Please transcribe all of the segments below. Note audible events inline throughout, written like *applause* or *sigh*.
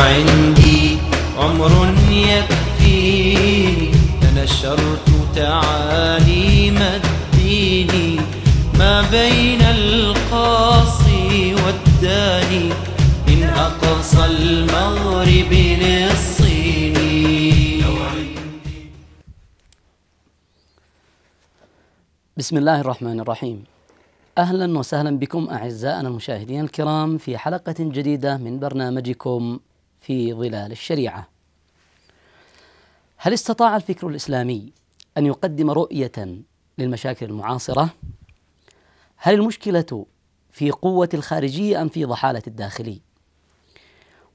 وعندي عمر يكفي تنشرت تعاليم الدين ما بين القاصي والداني من أقصى المغرب للصين بسم الله الرحمن الرحيم اهلا وسهلا بكم اعزائنا المشاهدين الكرام في حلقه جديده من برنامجكم في ظلال الشريعه. هل استطاع الفكر الاسلامي ان يقدم رؤيه للمشاكل المعاصره؟ هل المشكله في قوه الخارجيه ام في ضحاله الداخلي؟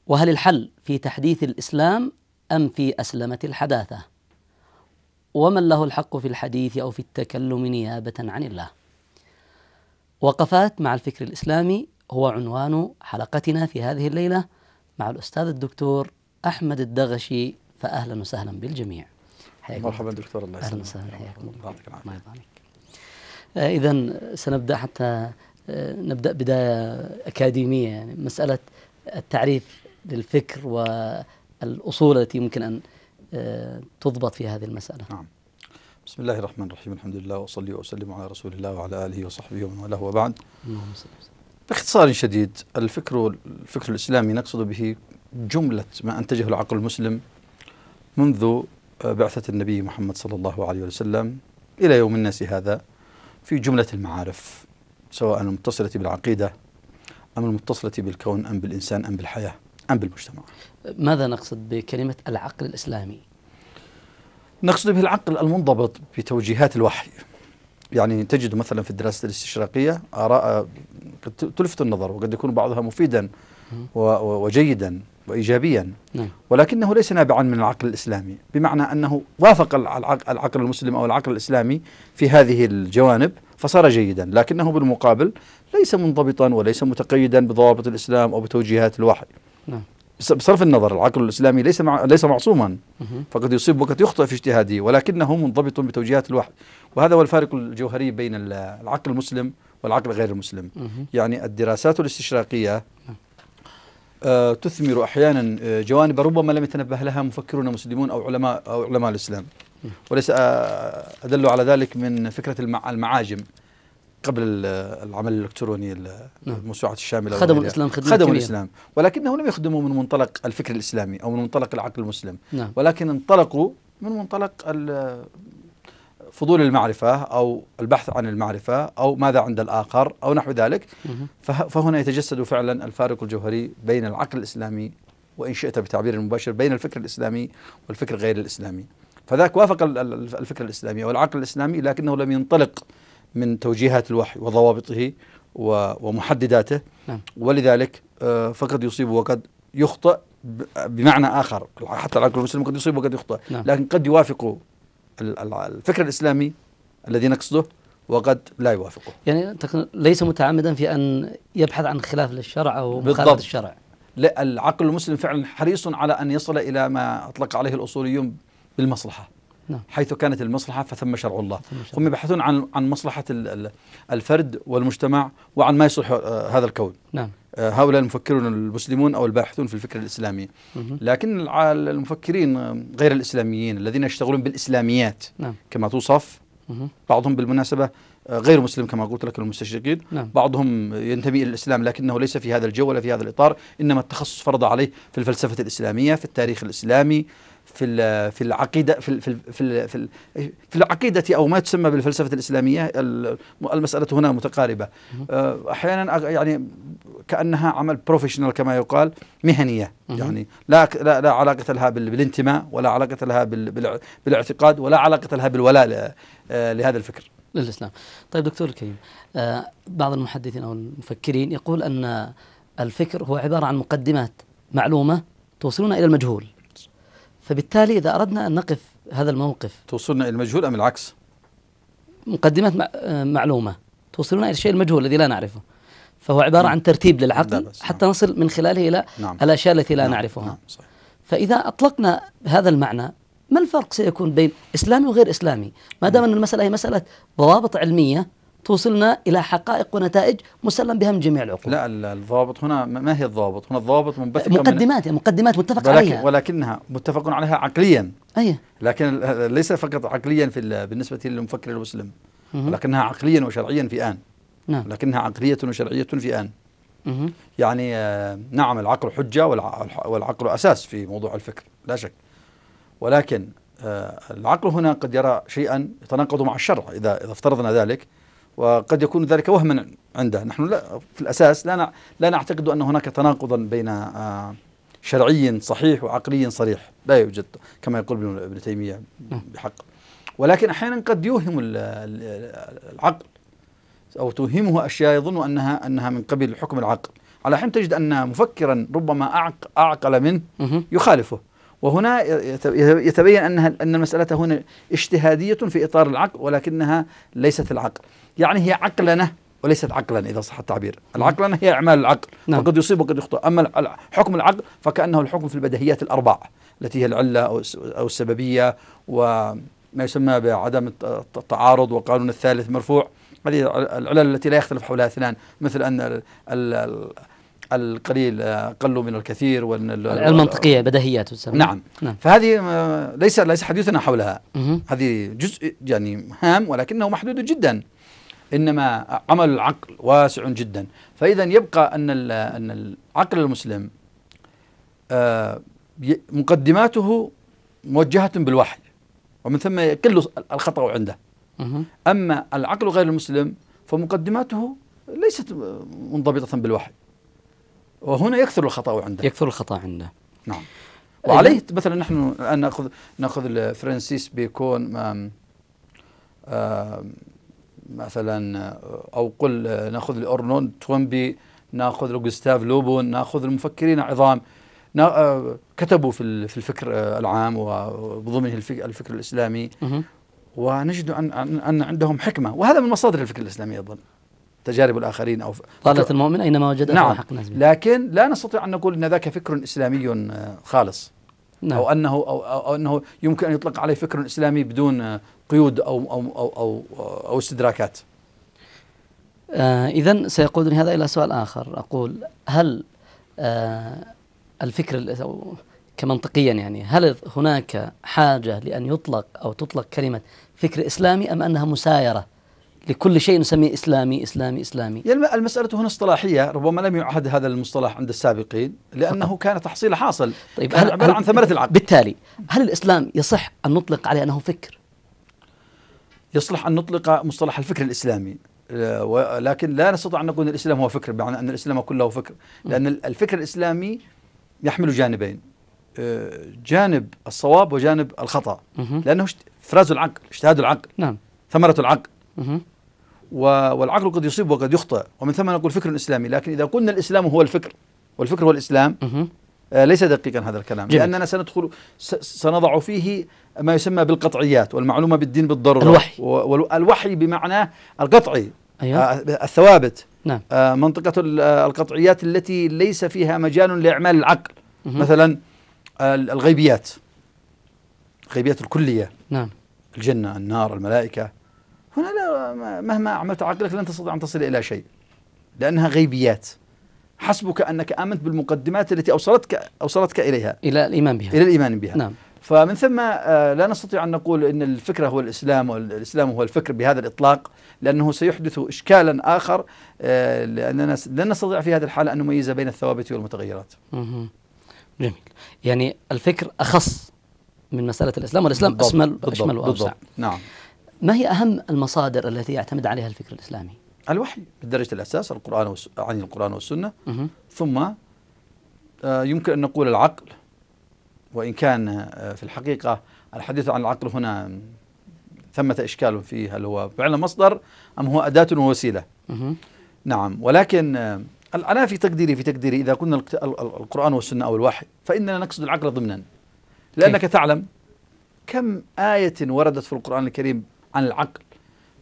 وهل الحل في تحديث الاسلام ام في اسلمه الحداثه؟ ومن له الحق في الحديث او في التكلم نيابه عن الله. وقفات مع الفكر الاسلامي هو عنوان حلقتنا في هذه الليله مع الأستاذ الدكتور أحمد الدغشي فأهلا وسهلا بالجميع مرحبا دكتور الله يسلمك أهلا وسهلا حياكم الله الله يبارك آه، إذا سنبدأ حتى آه، نبدأ بداية أكاديمية يعني مسألة التعريف للفكر والأصول التي يمكن أن آه، تضبط في هذه المسألة نعم بسم الله الرحمن الرحيم الحمد لله وصلي وسلم على رسول الله وعلى آله وصحبه ومن والاه وبعد اللهم صل وسلم باختصار شديد الفكر الفكر الاسلامي نقصد به جمله ما انتجه العقل المسلم منذ آه، بعثه النبي محمد صلى الله عليه وسلم الى يوم الناس هذا في جمله المعارف سواء المتصله بالعقيده ام المتصله بالكون ام بالانسان ام بالحياه ام بالمجتمع. ماذا نقصد بكلمه العقل الاسلامي؟ نقصد به العقل المنضبط بتوجيهات الوحي يعني تجد مثلا في الدراسات الاستشراقية آراء قد تلفت النظر وقد يكون بعضها مفيدا وجيدا وإيجابيا نعم. ولكنه ليس نابعا من العقل الإسلامي بمعنى أنه وافق العقل المسلم أو العقل الإسلامي في هذه الجوانب فصار جيدا لكنه بالمقابل ليس منضبطا وليس متقيدا بضوابط الإسلام أو بتوجيهات الوحي نعم. بصرف النظر العقل الاسلامي ليس مع ليس معصوما فقد يصيب وقد يخطئ في اجتهاده ولكنه منضبط بتوجيهات الوحي وهذا هو الفارق الجوهري بين العقل المسلم والعقل غير المسلم يعني الدراسات الاستشراقيه نعم. آه، تثمر احيانا آه، جوانب ربما لم يتنبه لها مفكرون مسلمون او علماء او علماء الاسلام وليس آه، ادل على ذلك من فكره المعاجم قبل العمل الالكتروني نعم. الموسوعات الشامله خدموا الاسلام خدمه خدموا الاسلام ولكنهم لم يخدموا من منطلق الفكر الاسلامي او من منطلق العقل المسلم نعم. ولكن انطلقوا من منطلق فضول المعرفة أو البحث عن المعرفة أو ماذا عند الآخر أو نحو ذلك فهنا يتجسد فعلا الفارق الجوهري بين العقل الإسلامي وإن شئت بتعبير مباشر بين الفكر الإسلامي والفكر غير الإسلامي فذاك وافق الفكر الإسلامي أو العقل الإسلامي لكنه لم ينطلق من توجيهات الوحي وضوابطه ومحدداته نعم. ولذلك آه، فقد يصيب وقد يخطئ بمعنى آخر حتى العقل المسلم قد يصيب وقد يخطئ نعم. لكن قد يوافق الفكر الإسلامي الذي نقصده وقد لا يوافقه يعني ليس متعمدا في أن يبحث عن خلاف للشرع أو مخالفة الشرع لا العقل المسلم فعلا حريص على أن يصل إلى ما أطلق عليه الأصوليون بالمصلحة نعم. حيث كانت المصلحة فثم شرع الله شرع. هم يبحثون عن عن مصلحة الفرد والمجتمع وعن ما يصلح آه، هذا الكون نعم. آه، هؤلاء المفكرون المسلمون أو الباحثون في الفكر الإسلامي مه. لكن المفكرين غير الإسلاميين الذين يشتغلون بالإسلاميات نعم. كما توصف مه. بعضهم بالمناسبة آه، غير مسلم كما قلت لك المستشرقين نعم. بعضهم ينتمي إلى الإسلام لكنه ليس في هذا الجو ولا في هذا الإطار إنما التخصص فرض عليه في الفلسفة الإسلامية في التاريخ الإسلامي في في العقيده في في في في, العقيده او ما تسمى بالفلسفه الاسلاميه المساله هنا متقاربه آه، احيانا يعني كانها عمل بروفيشنال كما يقال مهنيه يعني لا لا, لا علاقه لها بالانتماء ولا علاقه لها بالاعتقاد ولا علاقه لها بالولاء آه، لهذا الفكر للاسلام طيب دكتور الكريم آه، بعض المحدثين او المفكرين يقول ان الفكر هو عباره عن مقدمات معلومه توصلنا الى المجهول فبالتالي إذا أردنا أن نقف هذا الموقف توصلنا إلى المجهول أم العكس؟ مقدمة آه، معلومة توصلنا إلى الشيء المجهول الذي لا نعرفه فهو عبارة نعم. عن ترتيب للعقل حتى نصل من خلاله إلى نعم. الأشياء التي لا نعم. نعرفها نعم. صحيح. فإذا أطلقنا هذا المعنى ما الفرق سيكون بين إسلامي وغير إسلامي ما دام نعم. أن المسألة هي مسألة ضوابط علمية توصلنا إلى حقائق ونتائج مسلم بها من جميع العقول لا الضابط هنا ما هي الضابط هنا الضابط منبثقة مقدمات من يعني مقدمات متفق ولكن عليها ولكنها متفق عليها عقليا اي لكن ليس فقط عقليا في بالنسبة للمفكر المسلم لكنها عقليا وشرعيا في آن نعم. لكنها عقلية وشرعية في آن يعني آه، نعم العقل حجة والعقل أساس في موضوع الفكر لا شك ولكن آه، العقل هنا قد يرى شيئا يتناقض مع الشرع إذا إذا افترضنا ذلك وقد يكون ذلك وهما عنده نحن لا في الأساس لا لا نعتقد أن هناك تناقضا بين آه، شرعي صحيح وعقلي صريح لا يوجد كما يقول ابن تيمية بحق ولكن أحيانا قد يوهم العقل أو توهمه أشياء يظن أنها أنها من قبيل حكم العقل على حين تجد أن مفكرا ربما أعقل منه يخالفه وهنا يتبين أنها أن المسألة هنا اجتهادية في إطار العقل ولكنها ليست العقل يعني هي عقلنة وليست عقلا إذا صح التعبير العقلنة هي أعمال العقل نعم. فقد يصيب وقد يخطئ أما حكم العقل فكأنه الحكم في البدهيات الأربع التي هي العلة أو السببية وما يسمى بعدم التعارض وقانون الثالث مرفوع هذه العلل التي لا يختلف حولها اثنان مثل أن القليل أقل من الكثير المنطقية بدهيات نعم. نعم فهذه آه، ليس ليس حديثنا حولها مه. هذه جزء يعني هام ولكنه محدود جدا إنما عمل العقل واسع جدا فإذا يبقى أن أن العقل المسلم آه، مقدماته موجهة بالوحي ومن ثم يقل الخطأ عنده مه. أما العقل غير المسلم فمقدماته ليست منضبطة بالوحي وهنا يكثر الخطا عنده يكثر الخطا عنده نعم وعليه مثلا نحن الان ناخذ ناخذ فرانسيس بيكون مثلا او قل ناخذ لارنولد تومبي ناخذ جوستاف لوبون ناخذ المفكرين عظام آه، كتبوا في في الفكر آه، العام وبضمنه الفكر الاسلامي ونجد ان ان عندهم حكمه وهذا من مصادر الفكر الاسلامي اظن تجارب الآخرين أو ضالة المؤمن أينما وجد نعم حق لكن لا نستطيع أن نقول أن ذاك فكر إسلامي خالص نعم. أو أنه أو, أو أنه يمكن أن يطلق عليه فكر إسلامي بدون قيود أو أو أو أو, أو استدراكات آه إذا سيقودني هذا إلى سؤال آخر أقول هل آه الفكر كمنطقيا يعني هل هناك حاجة لأن يطلق أو تطلق كلمة فكر إسلامي أم أنها مسايرة لكل شيء نسميه إسلامي إسلامي إسلامي يعني المسألة هنا اصطلاحية ربما لم يعهد هذا المصطلح عند السابقين لأنه فقط. كان تحصيل حاصل طيب كان هل عبارة هل عن ثمرة العقل بالتالي هل الإسلام يصح أن نطلق عليه أنه فكر؟ يصلح أن نطلق مصطلح الفكر الإسلامي آه، ولكن لا نستطيع أن نقول أن الإسلام هو فكر بمعنى أن الإسلام كله فكر لأن الفكر الإسلامي يحمل جانبين آه، جانب الصواب وجانب الخطأ لأنه فراز العقل اجتهاد العقل نعم ثمرة العقل والعقل قد يصيب وقد يخطئ ومن ثم نقول فكر إسلامي لكن إذا قلنا الإسلام هو الفكر والفكر هو الإسلام آه ليس دقيقا هذا الكلام جميل. لأننا سندخل سنضع فيه ما يسمى بالقطعيات والمعلومة بالدين بالضرورة الوحي والوحي بمعنى القطعي أيوة. آه الثوابت نعم. آه منطقة آه، القطعيات التي ليس فيها مجال لإعمال العقل مه. مثلا الغيبيات الغيبيات الكلية نعم الجنة النار الملائكة هنا لا مهما عملت عقلك لن تستطيع أن تصل إلى شيء لأنها غيبيات حسبك أنك آمنت بالمقدمات التي أوصلتك أوصلتك إليها إلى الإيمان بها إلى الإيمان بها نعم فمن ثم آه، لا نستطيع أن نقول أن الفكرة هو الإسلام والإسلام هو الفكر بهذا الإطلاق لأنه سيحدث إشكالا آخر آه، لأننا لن نستطيع في هذه الحالة أن نميز بين الثوابت والمتغيرات جميل يعني الفكر أخص من مسألة الإسلام والإسلام بالضبط. أشمل بالضبط. وأوسع بالضبط. نعم ما هي أهم المصادر التي يعتمد عليها الفكر الإسلامي؟ الوحي بالدرجة الأساس القرآن وس... عن القرآن والسنة مه. ثم آه، يمكن أن نقول العقل وإن كان آه، في الحقيقة الحديث عن العقل هنا ثمة إشكال فيه هل هو فعلا مصدر أم هو أداة ووسيلة نعم ولكن آه، أنا في تقديري في تقديري إذا قلنا القرآن والسنة أو الوحي فإننا نقصد العقل ضمنا لأنك تعلم كم آية وردت في القرآن الكريم عن العقل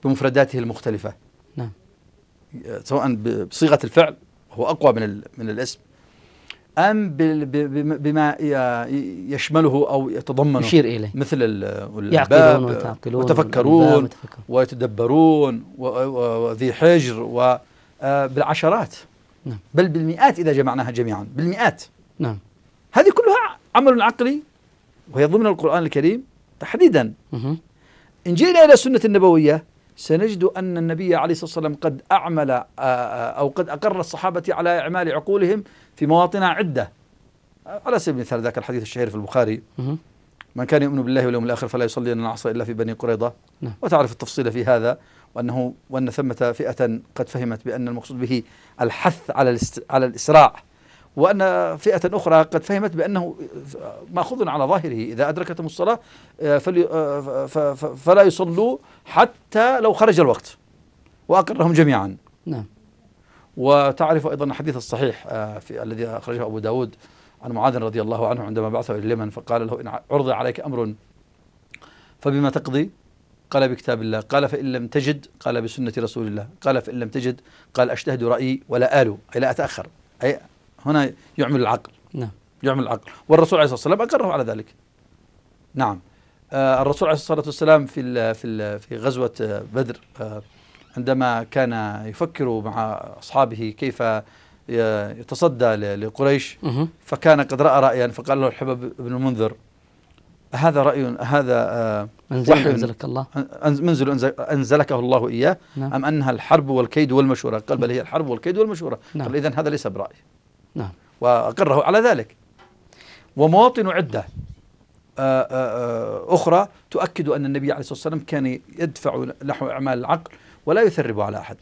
بمفرداته المختلفة نعم سواء بصيغة الفعل هو أقوى من من الاسم أم بما يشمله أو يتضمنه يشير إليه مثل الباب يعقلون وتفكرون ويتدبرون وذي حجر وبالعشرات آه، نعم. بل بالمئات إذا جمعناها جميعا بالمئات نعم هذه كلها عمل عقلي وهي ضمن القرآن الكريم تحديدا إن جئنا إلى السنة النبوية سنجد أن النبي عليه الصلاة والسلام قد أعمل آه، آه، أو قد أقر الصحابة على إعمال عقولهم في مواطن عدة على سبيل المثال ذاك الحديث الشهير في البخاري من كان يؤمن بالله واليوم الآخر فلا يصلي أن العصر إلا في بني قريضة نعم. وتعرف التفصيل في هذا وأنه وأن ثمة فئة قد فهمت بأن المقصود به الحث على على الإسراع وأن فئة أخرى قد فهمت بأنه مأخوذ على ظاهره إذا أدركتهم الصلاة آه، آه، فلا يصلوا حتى لو خرج الوقت وأقرهم جميعا نعم وتعرف أيضا الحديث الصحيح آه، في الذي أخرجه أبو داود عن معاذ رضي الله عنه عندما بعثه إلى اليمن فقال له إن عرض عليك أمر فبما تقضي قال بكتاب الله قال فإن لم تجد قال بسنة رسول الله قال فإن لم تجد قال أشتهد رأيي ولا آلو أي لا أتأخر أي هنا يعمل العقل نعم يعمل العقل والرسول عليه الصلاة والسلام أقره على ذلك نعم آه، الرسول عليه الصلاة والسلام في الـ في الـ في غزوة بدر آه، عندما كان يفكر مع أصحابه كيف يتصدى لقريش فكان قد رأى رأيا فقال له الحباب بن المنذر هذا رأي هذا منزل آه، أنزلك الله منزل أنزلكه الله إياه نعم. أم أنها الحرب والكيد والمشورة قال بل هي الحرب والكيد والمشورة نعم. قال إذا هذا ليس برأي نعم وأقره على ذلك ومواطن عدة آه، آه، آه، أخرى تؤكد أن النبي عليه الصلاة والسلام كان يدفع نحو أعمال العقل ولا يثرب على أحد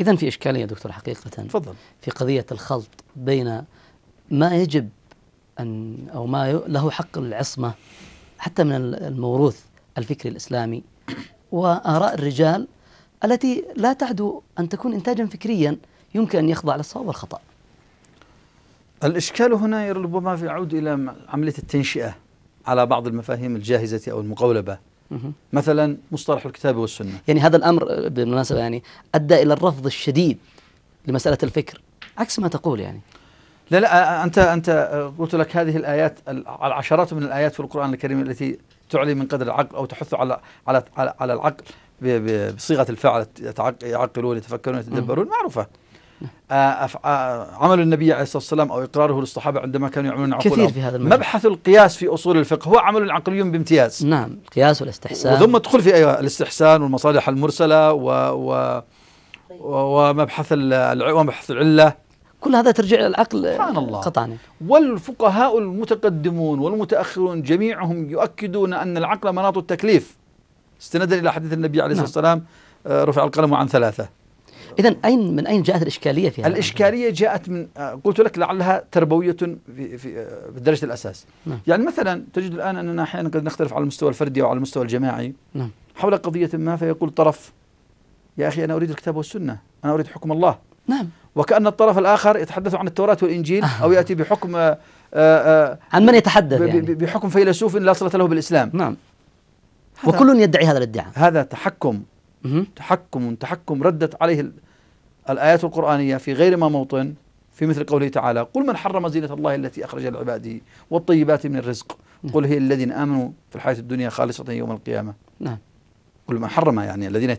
إذا في إشكالية دكتور حقيقة تفضل في قضية الخلط بين ما يجب أن أو ما له حق العصمة حتى من الموروث الفكري الإسلامي وآراء الرجال التي لا تعدو أن تكون إنتاجا فكريا يمكن أن يخضع للصواب والخطأ الإشكال هنا ربما يعود إلى عملية التنشئة على بعض المفاهيم الجاهزة أو المقولبة مثلا مصطلح الكتاب والسنة يعني هذا الأمر بالمناسبة يعني أدى إلى الرفض الشديد لمسألة الفكر عكس ما تقول يعني لا لا أنت أنت قلت لك هذه الآيات العشرات من الآيات في القرآن الكريم التي تعلي من قدر العقل أو تحث على على على, على العقل بصيغة الفعل يعقلون يتفكرون يتدبرون معروفة آه، آه، عمل النبي عليه الصلاة والسلام أو إقراره للصحابة عندما كانوا يعملون عقولهم كثير في هذا المجال. مبحث القياس في أصول الفقه هو عمل عقلي بامتياز نعم القياس والاستحسان ثم تدخل في أيوة الاستحسان والمصالح المرسلة و, و ومبحث ومبحث العلة كل هذا ترجع الى العقل سبحان الله قطعنا والفقهاء المتقدمون والمتأخرون جميعهم يؤكدون أن العقل مناط التكليف استنادا إلى حديث النبي عليه الصلاة نعم. والسلام آه، رفع القلم عن ثلاثة إذا أين من أين جاءت الإشكالية في هذا الإشكالية جاءت من آه، قلت لك لعلها تربوية في, في آه، درجة الأساس نعم. يعني مثلا تجد الآن أننا أحيانا قد نختلف على المستوى الفردي وعلى المستوى الجماعي نعم. حول قضية ما فيقول طرف يا أخي أنا أريد الكتاب والسنة أنا أريد حكم الله نعم وكأن الطرف الآخر يتحدث عن التوراة والإنجيل أو يأتي بحكم آآ آه، آآ عن من يتحدث يعني بحكم فيلسوف لا صلة له بالإسلام نعم وكل يدعي هذا الادعاء هذا تحكم تحكم تحكم ردت عليه الآيات القرآنية في غير ما موطن في مثل قوله تعالى قل من حرم زينة الله التي أخرج لعباده والطيبات من الرزق قل هي الذين آمنوا في الحياة الدنيا خالصة يوم القيامة نعم قل من حرم يعني الذين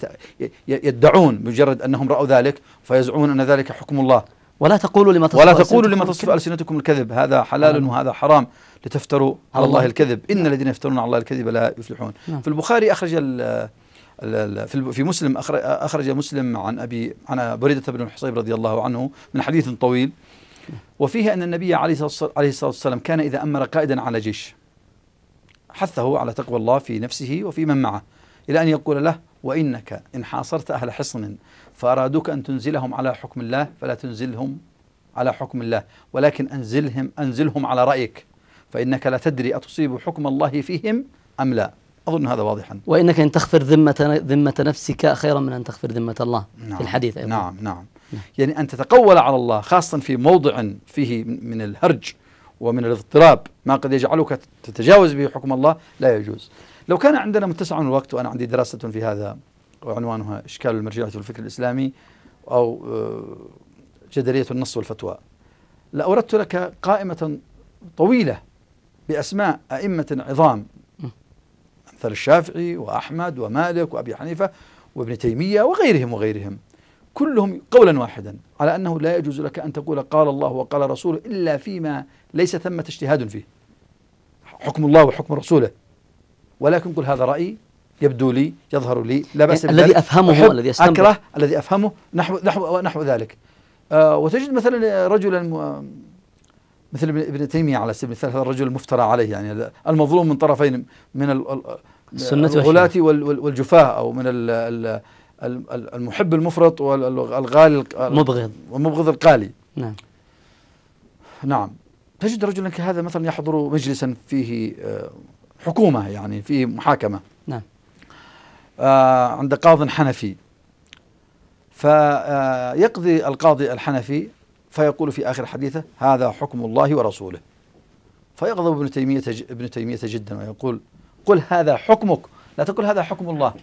يدعون مجرد أنهم رأوا ذلك فيزعمون أن ذلك حكم الله ولا تقولوا لما تصف ولا تقولوا لما تصف ألسنتكم الكذب هذا حلال آه. وهذا حرام لتفتروا على الله الكذب إن نعم. الذين يفترون على الله الكذب لا يفلحون آه. في البخاري أخرج في مسلم أخرج مسلم عن أبي عن بريدة بن الحصيب رضي الله عنه من حديث طويل وفيه أن النبي عليه الصلاة والسلام كان إذا أمر قائدا على جيش حثه على تقوى الله في نفسه وفي من معه إلى أن يقول له وإنك إن حاصرت أهل حصن فأرادوك أن تنزلهم على حكم الله فلا تنزلهم على حكم الله ولكن أنزلهم أنزلهم على رأيك فإنك لا تدري أتصيب حكم الله فيهم أم لا أظن هذا واضحا وإنك أن تغفر ذمة, ذمة نفسك خيرا من أن تغفر ذمة الله نعم في الحديث أيضا نعم،, نعم نعم يعني أن تتقول على الله خاصة في موضع فيه من الهرج ومن الاضطراب ما قد يجعلك تتجاوز به حكم الله لا يجوز لو كان عندنا متسع الوقت وأنا عندي دراسة في هذا وعنوانها إشكال المرجعية والفكر الإسلامي أو آه، جدلية النص والفتوى لأوردت لك قائمة طويلة بأسماء أئمة عظام أثر الشافعي وأحمد ومالك وأبي حنيفة وابن تيمية وغيرهم وغيرهم كلهم قولا واحدا على أنه لا يجوز لك أن تقول قال الله وقال رسوله إلا فيما ليس ثمة اجتهاد فيه حكم الله وحكم رسوله ولكن قل هذا رأيي يبدو لي يظهر لي لا بأس يعني الذي أفهمه الذي أكره الذي أفهمه نحو, نحو, نحو ذلك آه وتجد مثلا رجلا مثل ابن تيمية على سبيل المثال هذا الرجل المفترى عليه يعني المظلوم من طرفين من الغلاة والجفاة أو من المحب المفرط والغالي المبغض والمبغض القالي نعم نعم تجد رجلا كهذا مثلا يحضر مجلسا فيه آه، حكومة يعني فيه محاكمة نعم آه، عند قاض حنفي فيقضي آه، القاضي الحنفي فيقول في آخر حديثه هذا حكم الله ورسوله فيغضب ابن تيمية ابن تيمية جدا ويقول قل هذا حكمك لا تقل هذا حكم الله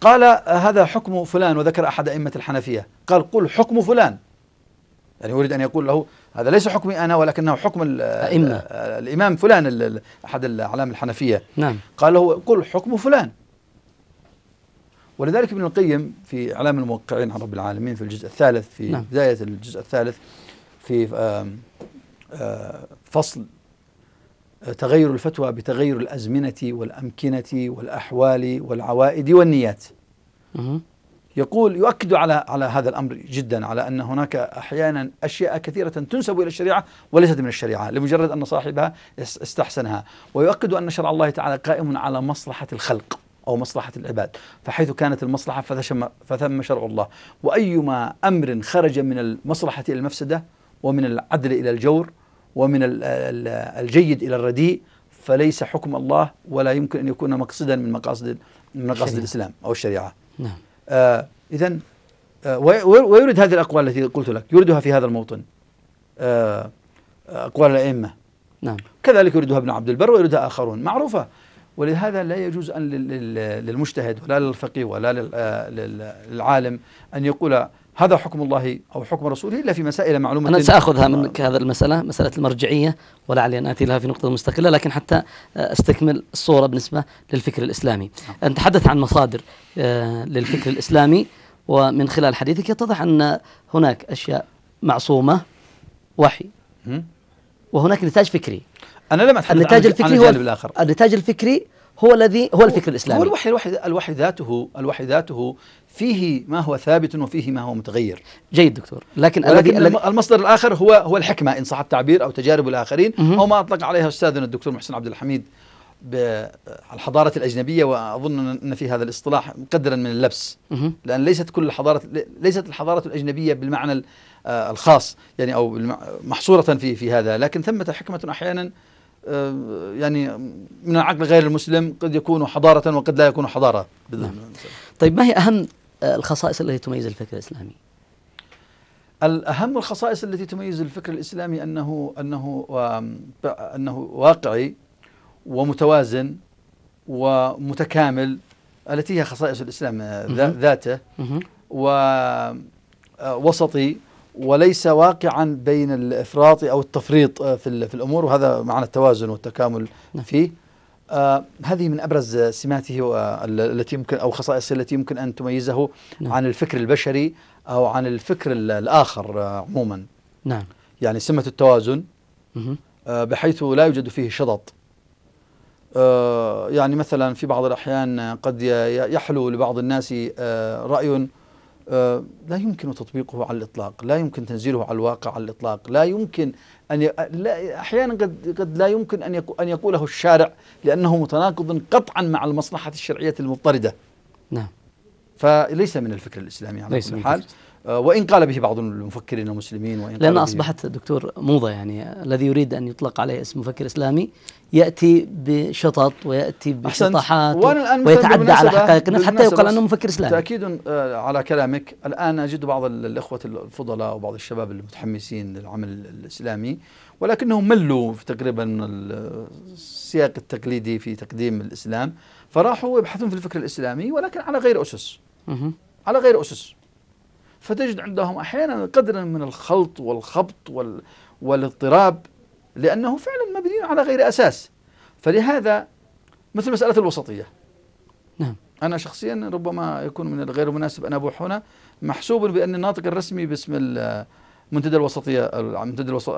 قال هذا حكم فلان وذكر أحد أئمة الحنفية قال قل حكم فلان يعني يريد أن يقول له هذا ليس حكمي أنا ولكنه حكم الأئمة الإمام فلان أحد الأعلام الحنفية نعم قال له قل حكم فلان ولذلك ابن القيم في اعلام الموقعين عن رب العالمين في الجزء الثالث في نعم. بدايه الجزء الثالث في آه، فصل آه، تغير الفتوى بتغير الازمنه والامكنه والاحوال والعوائد والنيات. يقول يؤكد على على هذا الامر جدا على ان هناك احيانا اشياء كثيره تنسب الى الشريعه وليست من الشريعه لمجرد ان صاحبها استحسنها ويؤكد ان شرع الله تعالى قائم على مصلحه الخلق. أو مصلحة العباد فحيث كانت المصلحة فثم, شرع الله وأيما أمر خرج من المصلحة إلى المفسدة ومن العدل إلى الجور ومن الجيد إلى الرديء فليس حكم الله ولا يمكن أن يكون مقصدا من مقاصد من مقاصد الإسلام أو الشريعة نعم آه إذا آه ويرد هذه الأقوال التي قلت لك يردها في هذا الموطن آه،, آه أقوال الأئمة نعم كذلك يردها ابن عبد البر ويردها آخرون معروفة ولهذا لا يجوز أن للمجتهد ولا للفقيه ولا آه، للعالم أن يقول هذا حكم الله أو حكم رسوله إلا في مسائل معلومة أنا سأخذها منك هذا المسألة مسألة المرجعية ولعلي أن آتي لها في نقطة مستقلة لكن حتى آه، أستكمل الصورة بالنسبة للفكر الإسلامي نتحدث نعم. عن مصادر آه، للفكر الإسلامي ومن خلال حديثك يتضح أن هناك أشياء معصومة وحي وهناك نتاج فكري انا لم اتحدث النتاج عن الفكري عن هو الاخر النتاج الفكري هو الذي هو الفكر الاسلامي هو الوحي الوحي الوحي ذاته الوحي ذاته فيه ما هو ثابت وفيه ما هو متغير جيد دكتور لكن الذي المصدر الاخر هو هو الحكمه ان صح التعبير او تجارب الاخرين او ما اطلق عليها استاذنا الدكتور محسن عبد الحميد بالحضارة الأجنبية وأظن أن في هذا الاصطلاح مقدرا من اللبس لأن ليست كل الحضارة ليست الحضارة الأجنبية بالمعنى آه، الخاص يعني أو محصورة في في هذا لكن ثمة حكمة أحيانا آه، يعني من العقل غير المسلم قد يكون حضارة وقد لا يكون حضارة نعم. طيب ما هي أهم الخصائص التي تميز الفكر الإسلامي الأهم الخصائص التي تميز الفكر الإسلامي أنه أنه أنه واقعي ومتوازن ومتكامل التي هي خصائص الإسلام ذاته ووسطي آه، وليس واقعا بين الافراط او التفريط آه، في في الامور وهذا معنى التوازن والتكامل نعم. فيه آه هذه من ابرز سماته التي يمكن او خصائصه التي يمكن ان تميزه نعم. عن الفكر البشري او عن الفكر الاخر آه، عموما نعم يعني سمه التوازن آه بحيث لا يوجد فيه شطط آه يعني مثلا في بعض الاحيان قد يحلو لبعض الناس آه، راي آه، لا يمكن تطبيقه على الإطلاق لا يمكن تنزيله على الواقع على الإطلاق لا يمكن أن ي... لا أحيانا قد, قد لا يمكن أن, يكو... أن يقوله الشارع لأنه متناقض قطعا مع المصلحة الشرعية المضطردة نعم فليس من الفكر الإسلامي على كل حال آه، وان قال به بعض المفكرين المسلمين وإن لان اصبحت دكتور موضه يعني الذي يريد ان يطلق عليه اسم مفكر اسلامي ياتي بشطط وياتي بشطحات ويتعدى على حقائق الناس حتى يقال انه مفكر اسلامي تاكيد آه، على كلامك الان اجد بعض الاخوه الفضلاء وبعض الشباب المتحمسين للعمل الاسلامي ولكنهم ملوا في تقريبا من السياق التقليدي في تقديم الاسلام فراحوا يبحثون في الفكر الاسلامي ولكن على غير اسس على غير اسس فتجد عندهم أحيانا قدرا من الخلط والخبط وال والاضطراب لأنه فعلا مبني على غير أساس فلهذا مثل مسألة الوسطية نعم أنا شخصيا ربما يكون من الغير مناسب أن أبوح هنا محسوب بأن الناطق الرسمي باسم منتدى الوسطية منتدى الوسط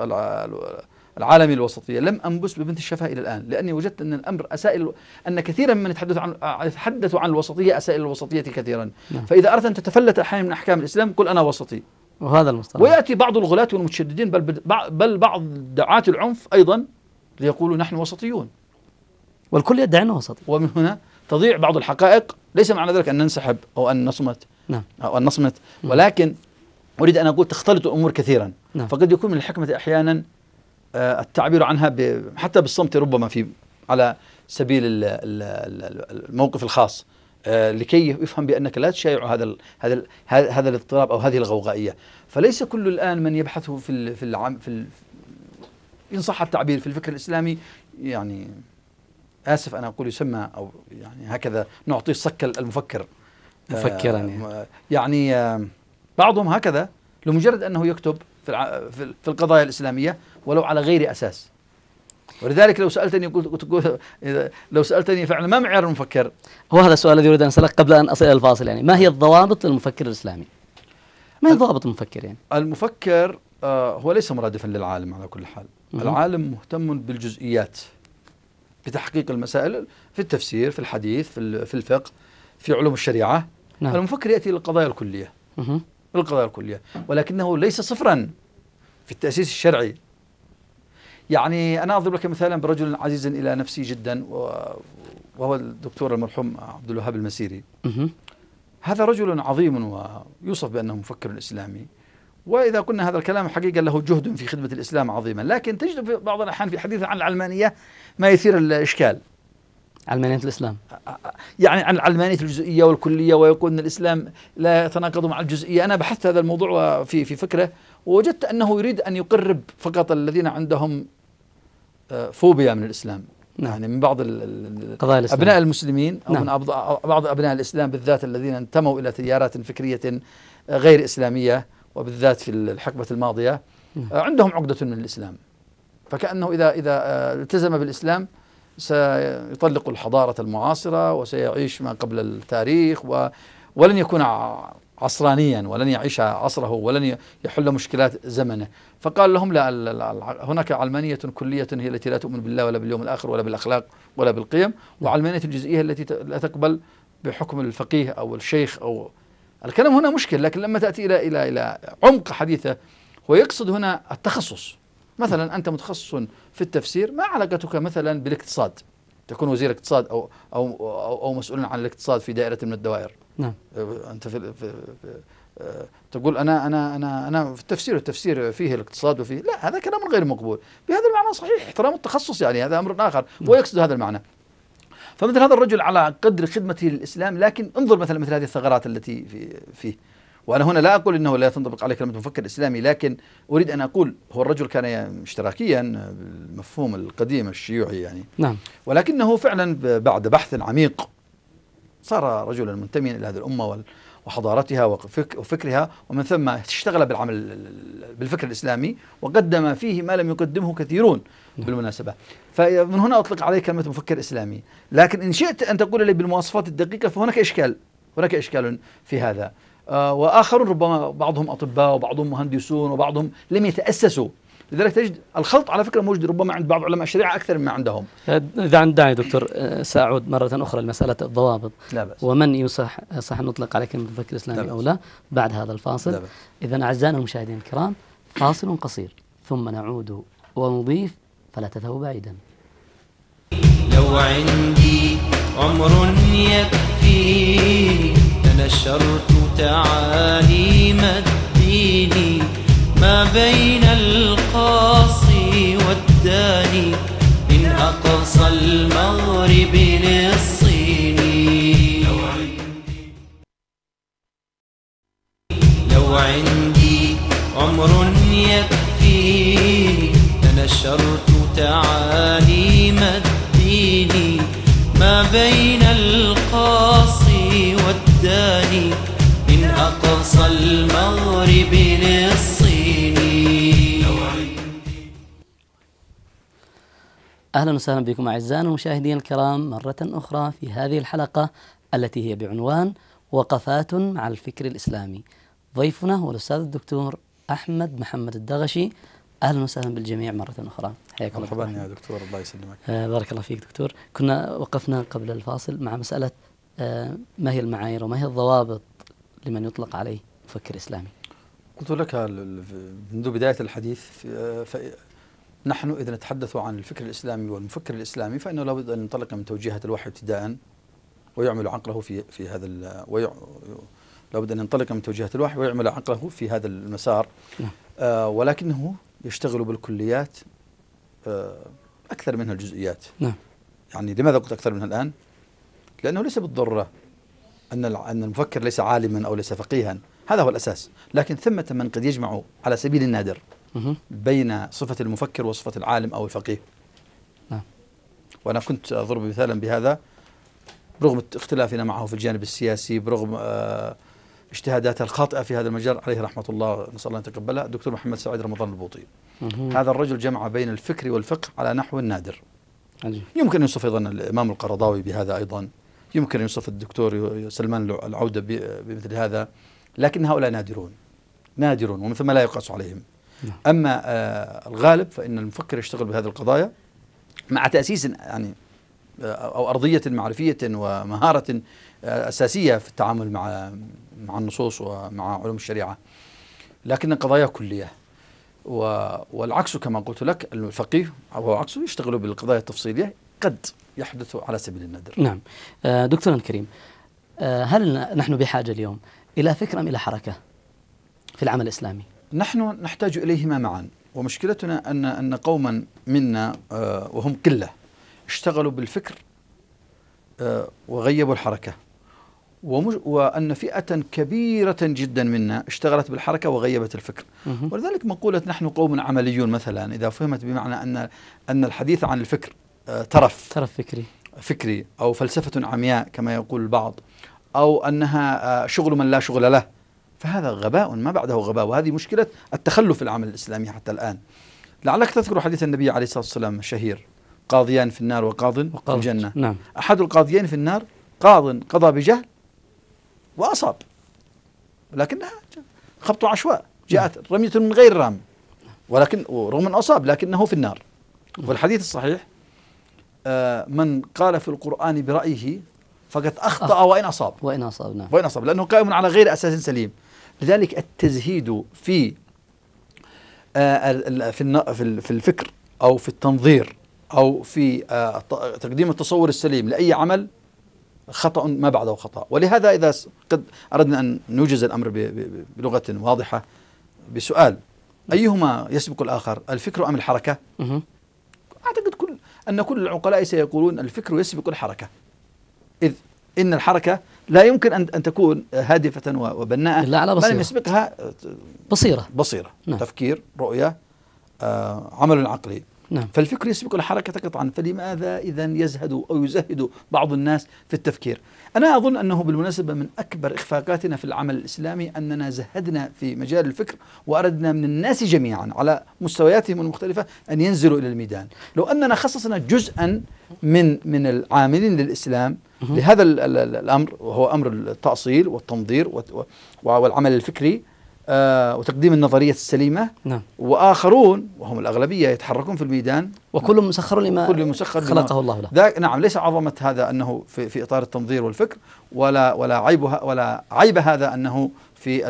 العالمي الوسطية لم أنبس ببنت الشفاء إلى الآن لأني وجدت أن الأمر أساء أن كثيرا من يتحدث عن يتحدثوا عن الوسطية أساء الوسطية كثيرا نعم. فإذا أردت أن تتفلت أحيانا من أحكام الإسلام قل أنا وسطي وهذا المصطلح ويأتي بعض الغلاة والمتشددين بل, بل بعض دعاة العنف أيضا ليقولوا نحن وسطيون والكل يدعي أنه وسطي ومن هنا تضيع بعض الحقائق ليس معنى ذلك أن ننسحب أو أن نصمت نعم. أو أن نصمت نعم. ولكن أريد أن أقول تختلط الأمور كثيرا نعم. فقد يكون من الحكمة أحيانا آه، التعبير عنها حتى بالصمت ربما في على سبيل الموقف الخاص آه، لكي يفهم بانك لا تشايع هذا هذا هذا الاضطراب او هذه الغوغائيه فليس كل الان من يبحث في في في ان صح التعبير في الفكر الاسلامي يعني اسف انا اقول يسمى او يعني هكذا نعطي الصك المفكر مفكرا آه، يعني, يعني، بعضهم هكذا لمجرد انه يكتب في في القضايا الاسلاميه ولو على غير اساس ولذلك لو سالتني قلت قلت لو سالتني فعلا ما معيار المفكر هو هذا السؤال الذي اريد ان اسالك قبل ان اصل الى الفاصل يعني ما هي الضوابط للمفكر الاسلامي؟ ما هي ضوابط المفكر يعني؟ المفكر آه هو ليس مرادفا للعالم على كل حال العالم مهتم بالجزئيات بتحقيق المسائل في التفسير في الحديث في الفقه في علوم الشريعه نعم. المفكر ياتي للقضايا الكليه بالقضايا الكلية ولكنه ليس صفرا في التأسيس الشرعي يعني أنا أضرب لك مثالا برجل عزيز إلى نفسي جدا وهو الدكتور المرحوم عبد الوهاب المسيري هذا رجل عظيم ويوصف بأنه مفكر إسلامي وإذا قلنا هذا الكلام حقيقة له جهد في خدمة الإسلام عظيما لكن تجد في بعض الأحيان في حديث عن العلمانية ما يثير الإشكال علمانية الإسلام يعني عن العلمانية الجزئية والكلية ويقول أن الإسلام لا يتناقض مع الجزئية أنا بحثت هذا الموضوع في في فكرة ووجدت أنه يريد أن يقرب فقط الذين عندهم آه، فوبيا من الإسلام نعم. يعني من بعض قضايا الإسلام. أبناء المسلمين أو نعم. من بعض أبناء الإسلام بالذات الذين انتموا إلى تيارات فكرية غير إسلامية وبالذات في الحقبة الماضية نعم. عندهم عقدة من الإسلام فكأنه إذا إذا آه، التزم بالإسلام سيطلق الحضارة المعاصرة وسيعيش ما قبل التاريخ و ولن يكون عصرانيا ولن يعيش عصره ولن يحل مشكلات زمنه فقال لهم لا هناك علمانية كلية هي التي لا تؤمن بالله ولا باليوم الآخر ولا بالأخلاق ولا بالقيم وعلمانية الجزئية التي لا تقبل بحكم الفقيه أو الشيخ أو الكلام هنا مشكل لكن لما تأتي إلى إلى إلى عمق حديثه هو يقصد هنا التخصص مثلا أنت متخصص في التفسير ما علاقتك مثلا بالاقتصاد تكون وزير اقتصاد أو, أو, أو, أو مسؤولا عن الاقتصاد في دائرة من الدوائر نعم أه، أنت في, في, في أه، تقول أنا أنا أنا أنا في التفسير والتفسير فيه الاقتصاد وفيه لا هذا كلام غير مقبول بهذا المعنى صحيح احترام التخصص يعني هذا أمر آخر هو نعم. يقصد هذا المعنى فمثل هذا الرجل على قدر خدمته للإسلام لكن انظر مثلا مثل هذه الثغرات التي في فيه وأنا هنا لا أقول أنه لا تنطبق عليه كلمة مفكر الإسلامي لكن أريد أن أقول هو الرجل كان اشتراكيا بالمفهوم القديم الشيوعي يعني نعم ولكنه فعلا بعد بحث عميق صار رجلا منتميا إلى هذه الأمة وحضارتها وفكرها ومن ثم اشتغل بالعمل بالفكر الإسلامي وقدم فيه ما لم يقدمه كثيرون نعم. بالمناسبة فمن هنا أطلق عليه كلمة مفكر إسلامي لكن إن شئت أن تقول لي بالمواصفات الدقيقة فهناك إشكال هناك إشكال في هذا آه، وآخرون ربما بعضهم أطباء وبعضهم مهندسون وبعضهم لم يتأسسوا لذلك تجد الخلط على فكره موجود ربما عند بعض علماء الشريعه اكثر مما عندهم. اذا عن داعي دكتور آه، ساعود مره اخرى لمساله الضوابط لا بأس. ومن يصح صح ان نطلق على كلمه مفكر الاسلامي او لا بعد هذا الفاصل اذا اعزائنا المشاهدين الكرام فاصل قصير ثم نعود ونضيف فلا تذهبوا بعيدا. لو عندي عمر يكفي نشرت تعاليم الدين ما بين القاصي والداني من أقصى المغرب للصين لو عندي عمر يكفيني لنشرت تعاليم الدين ما بين القاصي والداني السودان من أقصى المغرب للصيني أهلا وسهلا بكم أعزائنا المشاهدين الكرام مرة أخرى في هذه الحلقة التي هي بعنوان وقفات مع الفكر الإسلامي ضيفنا هو الأستاذ الدكتور أحمد محمد الدغشي اهلا وسهلا بالجميع مره اخرى حياكم الله مرحبا يا دكتور الله يسلمك آه بارك الله فيك دكتور كنا وقفنا قبل الفاصل مع مساله آه، ما هي المعايير وما هي الضوابط لمن يطلق عليه مفكر إسلامي قلت لك منذ بداية الحديث آه، نحن إذا نتحدث عن الفكر الإسلامي والمفكر الإسلامي فإنه لابد أن ينطلق من توجيهات الوحي ابتداء ويعمل عقله في في هذا لابد أن ينطلق من توجيهات الوحي ويعمل عقله في هذا المسار نعم. آه ولكنه يشتغل بالكليات آه أكثر منها الجزئيات نعم يعني لماذا قلت أكثر منها الآن؟ لأنه ليس بالضرورة أن أن المفكر ليس عالما أو ليس فقيها هذا هو الأساس لكن ثمة من قد يجمع على سبيل النادر بين صفة المفكر وصفة العالم أو الفقيه نعم. وأنا كنت أضرب مثالا بهذا برغم اختلافنا معه في الجانب السياسي برغم آه، اجتهاداته الخاطئة في هذا المجال عليه رحمة الله نسأل الله أن يتقبلها الدكتور محمد سعيد رمضان البوطي هذا الرجل جمع بين الفكر والفقه على نحو نادر يمكن أن يوصف أيضا الإمام القرضاوي بهذا أيضا يمكن أن يوصف الدكتور سلمان العودة بمثل هذا لكن هؤلاء نادرون نادرون ومن ثم لا يقاس عليهم نعم. أما آه، الغالب فإن المفكر يشتغل بهذه القضايا مع تأسيس يعني آه، أو أرضية معرفية ومهارة آه، أساسية في التعامل مع مع النصوص ومع علوم الشريعة لكن قضايا كلية والعكس كما قلت لك الفقيه هو عكسه يشتغل بالقضايا التفصيلية قد يحدث على سبيل النادر نعم آه، دكتورنا الكريم آه، هل نحن بحاجة اليوم إلى فكرة أم إلى حركة في العمل الإسلامي نحن نحتاج إليهما معا ومشكلتنا أن أن قوما منا آه، وهم قلة اشتغلوا بالفكر وغيبوا الحركة وأن فئة كبيرة جدا منا اشتغلت بالحركة وغيبت الفكر ولذلك مقولة نحن قوم عمليون مثلا إذا فهمت بمعنى أن أن الحديث عن الفكر ترف ترف فكري فكري أو فلسفة عمياء كما يقول البعض أو أنها آه، شغل من لا شغل له فهذا غباء ما بعده غباء وهذه مشكلة التخلف في العمل الإسلامي حتى الآن لعلك تذكر حديث النبي عليه الصلاة والسلام الشهير قاضيان في النار وقاض في الجنة نعم. أحد القاضيين في النار قاض قضى بجهل وأصاب لكنها خبط عشواء جاءت نعم. رمية من غير رام ولكن رغم أنه أصاب لكنه في النار والحديث الصحيح آه، من قال في القرآن برأيه فقد أخطأ وإن أصاب وإن أصاب نعم وإن أصاب لأنه قائم على غير أساس سليم لذلك التزهيد في آه، في الفكر أو في التنظير أو في آه، تقديم التصور السليم لأي عمل خطأ ما بعده خطأ ولهذا إذا قد أردنا أن نوجز الأمر بلغة واضحة بسؤال أيهما يسبق الآخر الفكر أم الحركة؟ أعتقد أن كل العقلاء سيقولون الفكر يسبق الحركة إذ إن الحركة لا يمكن أن أن تكون هادفة وبناءة إلا على بصيرة ما يسبقها آه، بصيرة بصيرة نعم. تفكير رؤية آه عمل عقلي نعم فالفكر يسبق الحركة قطعا فلماذا إذا يزهد أو يزهد بعض الناس في التفكير أنا أظن أنه بالمناسبة من أكبر إخفاقاتنا في العمل الإسلامي أننا زهدنا في مجال الفكر وأردنا من الناس جميعا على مستوياتهم المختلفة أن ينزلوا إلى الميدان لو أننا خصصنا جزءا من من العاملين للإسلام لهذا الأمر وهو أمر التأصيل والتنظير والعمل الفكري آه، وتقديم النظرية السليمة نعم. وآخرون وهم الأغلبية يتحركون في الميدان وكل مسخر لما كل مسخر خلقه الله له ذاك نعم ليس عظمة هذا أنه في, في إطار التنظير والفكر ولا ولا عيب ولا عيب هذا أنه في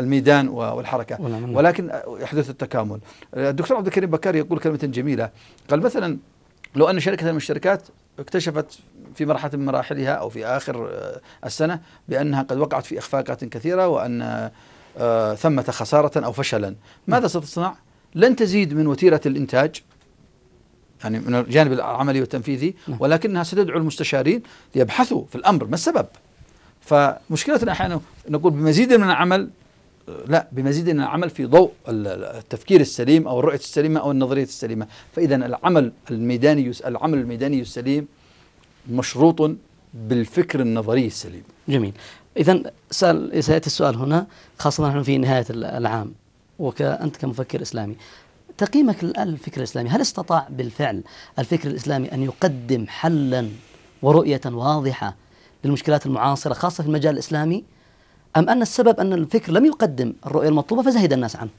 الميدان والحركة نعم، نعم. ولكن يحدث التكامل الدكتور عبد الكريم بكاري يقول كلمة جميلة قال مثلا لو أن شركة من الشركات اكتشفت في مرحلة من مراحلها أو في آخر آه، السنة بأنها قد وقعت في إخفاقات كثيرة وأن آه، ثمة خسارة أو فشلا ماذا نعم. ستصنع؟ لن تزيد من وتيرة الإنتاج يعني من الجانب العملي والتنفيذي نعم. ولكنها ستدعو المستشارين ليبحثوا في الأمر ما السبب؟ فمشكلتنا أحيانا نقول بمزيد من العمل آه، لا بمزيد من العمل في ضوء التفكير السليم أو الرؤية السليمة أو النظرية السليمة فإذا العمل الميداني العمل الميداني السليم مشروط بالفكر النظري السليم جميل إذا سأل سيأتي السؤال هنا خاصة نحن في نهاية العام وكأنت كمفكر إسلامي تقييمك للفكر الإسلامي هل استطاع بالفعل الفكر الإسلامي أن يقدم حلا ورؤية واضحة للمشكلات المعاصرة خاصة في المجال الإسلامي أم أن السبب أن الفكر لم يقدم الرؤية المطلوبة فزهد الناس عنه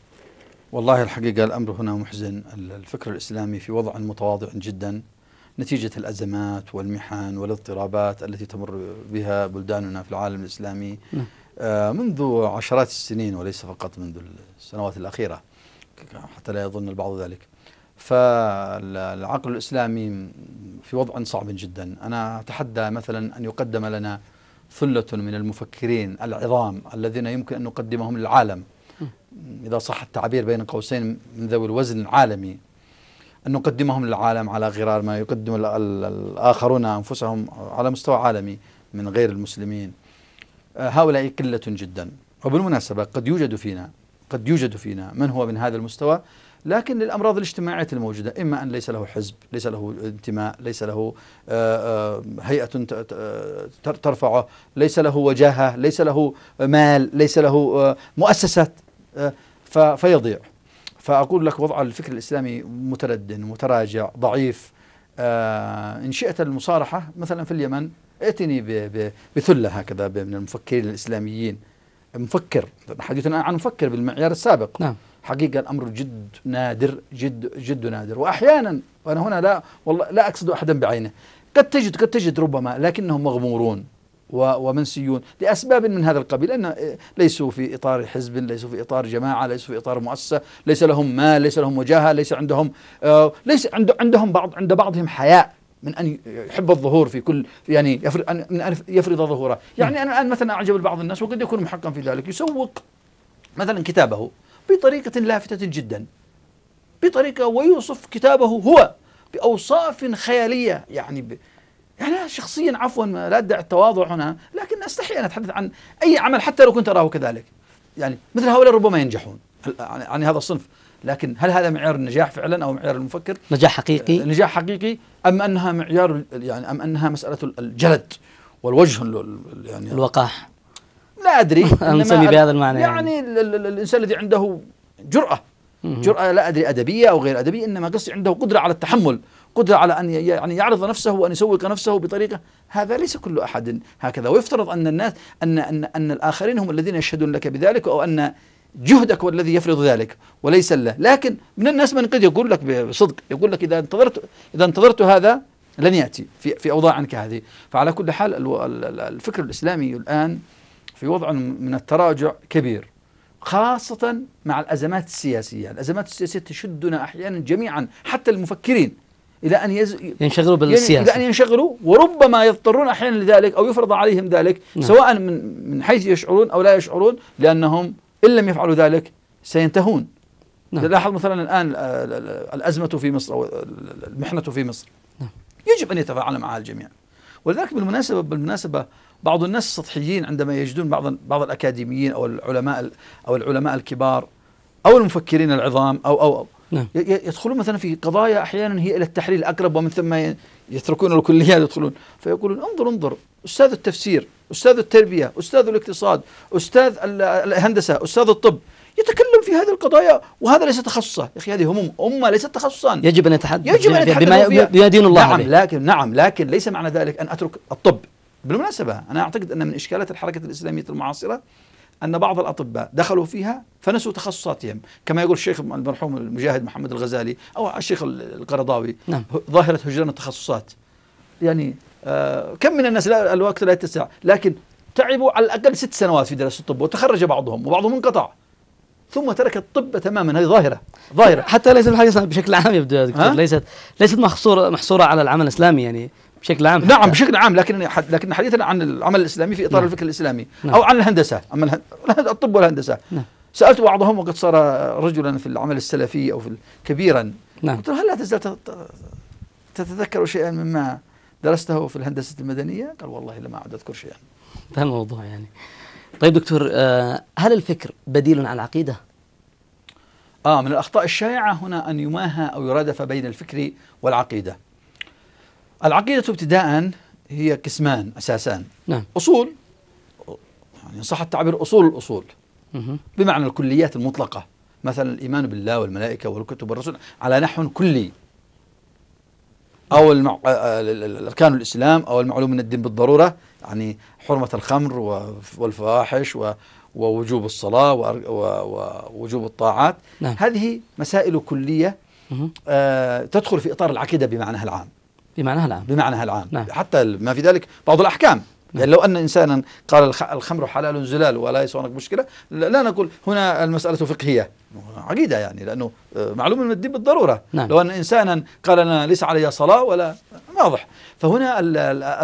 والله الحقيقة الأمر هنا محزن الفكر الإسلامي في وضع متواضع جدا نتيجة الأزمات والمحن والاضطرابات التي تمر بها بلداننا في العالم الإسلامي نعم. آه، منذ عشرات السنين وليس فقط منذ السنوات الأخيرة حتى لا يظن البعض ذلك فالعقل الإسلامي في وضع صعب جدا أنا أتحدى مثلا أن يقدم لنا ثلة من المفكرين العظام الذين يمكن أن نقدمهم للعالم نعم. إذا صح التعبير بين قوسين من ذوي الوزن العالمي أن نقدمهم للعالم على غرار ما يقدم الآخرون أنفسهم على مستوى عالمي من غير المسلمين آه، هؤلاء قلة جدا وبالمناسبة قد يوجد فينا قد يوجد فينا من هو من هذا المستوى لكن للأمراض الاجتماعية الموجودة إما أن ليس له حزب ليس له انتماء ليس له آه، آه، هيئة ترفعه ليس له وجاهة ليس له مال ليس له مؤسسات فيضيع فأقول لك وضع الفكر الإسلامي متردد متراجع ضعيف آه إن شئت المصارحة مثلا في اليمن ائتني بثلة هكذا من المفكرين الإسلاميين مفكر حديثنا عن مفكر بالمعيار السابق نعم. حقيقة الأمر جد نادر جد جد نادر وأحيانا وأنا هنا لا والله لا أقصد أحدا بعينه قد تجد قد تجد ربما لكنهم مغمورون ومنسيون لأسباب من هذا القبيل أن ليسوا في إطار حزب ليسوا في إطار جماعة ليسوا في إطار مؤسسة ليس لهم مال ليس لهم وجاهة ليس عندهم آه، ليس عندهم بعض عند بعضهم حياء من ان يحب الظهور في كل يعني يفرض من ان يفرض ظهوره، يعني انا الان مثلا اعجب بعض الناس وقد يكون محقا في ذلك يسوق مثلا كتابه بطريقه لافته جدا. بطريقه ويوصف كتابه هو باوصاف خياليه يعني يعني أنا شخصيا عفوا لا أدعي التواضع هنا لكن أستحي أن أتحدث عن أي عمل حتى لو كنت أراه كذلك يعني مثل هؤلاء ربما ينجحون يعني عن هذا الصنف لكن هل هذا معيار النجاح فعلا او معيار المفكر؟ نجاح حقيقي؟ آه، نجاح حقيقي ام انها معيار يعني ام انها مساله الجلد والوجه يعني الوقاح لا ادري *laughs* نسمي بهذا المعنى يعني, يعني الانسان الذي عنده جراه جراه لا ادري ادبيه او غير ادبيه انما قصدي عنده قدره على التحمل قدرة على أن يعني يعرض نفسه وأن يسوق نفسه بطريقة هذا ليس كل أحد هكذا ويفترض أن الناس أن أن أن الآخرين هم الذين يشهدون لك بذلك أو أن جهدك هو الذي يفرض ذلك وليس له لكن من الناس من قد يقول لك بصدق يقول لك إذا انتظرت إذا انتظرت هذا لن يأتي في في أوضاع كهذه فعلى كل حال الفكر الإسلامي الآن في وضع من التراجع كبير خاصة مع الأزمات السياسية الأزمات السياسية تشدنا أحيانا جميعا حتى المفكرين إلى أن يز... ينشغلوا بالسياسة يعني إلى أن ينشغلوا وربما يضطرون أحيانا لذلك أو يفرض عليهم ذلك نعم. سواء من من حيث يشعرون أو لا يشعرون لأنهم إن لم يفعلوا ذلك سينتهون نعم. لاحظ مثلا الآن الأزمة في مصر أو المحنة في مصر نعم. يجب أن يتفاعل معها الجميع ولذلك بالمناسبة بالمناسبة بعض الناس السطحيين عندما يجدون بعض بعض الأكاديميين أو العلماء أو العلماء الكبار أو المفكرين العظام أو أو, أو نعم. يدخلون مثلا في قضايا احيانا هي الى التحليل اقرب ومن ثم يتركون الكليات يدخلون فيقولون انظر انظر استاذ التفسير، استاذ التربيه، استاذ الاقتصاد، استاذ الهندسه، استاذ الطب يتكلم في هذه القضايا وهذا ليس تخصصه، يا اخي هذه هموم امه ليست تخصصا يجب ان يتحدث يجب ان نتحدث بما, بما دين الله نعم عليه. لكن نعم لكن ليس معنى ذلك ان اترك الطب بالمناسبه انا اعتقد ان من اشكالات الحركه الاسلاميه المعاصره أن بعض الأطباء دخلوا فيها فنسوا تخصصاتهم كما يقول الشيخ المرحوم المجاهد محمد الغزالي أو الشيخ القرضاوي نعم. ظاهرة هجران التخصصات يعني آه كم من الناس لا الوقت لا يتسع لكن تعبوا على الأقل ست سنوات في دراسة الطب وتخرج بعضهم وبعضهم انقطع ثم ترك الطب تماما هذه ظاهرة ظاهرة حتى ليست الحاجة بشكل عام يبدو يا دكتور ليست ليست محصورة محصورة على العمل الإسلامي يعني بشكل عام نعم حتى. بشكل عام لكن لكن حديثنا عن العمل الاسلامي في اطار نعم. الفكر الاسلامي نعم. او عن الهندسه اما الطب والهندسه نعم. سالت بعضهم وقد صار رجلا في العمل السلفي او في كبيرا نعم. قلت له هل لا تزال تتذكر شيئا مما درسته في الهندسه المدنيه؟ قال والله ما اعد اذكر شيئا. فهم الموضوع يعني. طيب دكتور آه، هل الفكر بديل عن العقيده؟ اه من الاخطاء الشائعه هنا ان يماهى او يرادف بين الفكر والعقيده. العقيدة ابتداء هي قسمان أساسا نعم. أصول يعني صح التعبير أصول الأصول مه. بمعنى الكليات المطلقة مثلا الإيمان بالله والملائكة والكتب والرسل على نحو كلي أو المع... آه، آه، أركان الإسلام أو المعلوم من الدين بالضرورة يعني حرمة الخمر والفواحش و... ووجوب الصلاة ووجوب الطاعات نعم. هذه مسائل كلية آه تدخل في إطار العقيدة بمعناها العام بمعناها العام بمعناها العام نعم. حتى ما في ذلك بعض الأحكام نعم. يعني لو أن إنسانا قال الخمر حلال زلال ولا يسوى مشكلة لا نقول هنا المسألة فقهية عقيدة يعني لأنه آه، معلوم من الدين بالضرورة نعم. لو أن إنسانا قال أنا ليس علي صلاة ولا واضح فهنا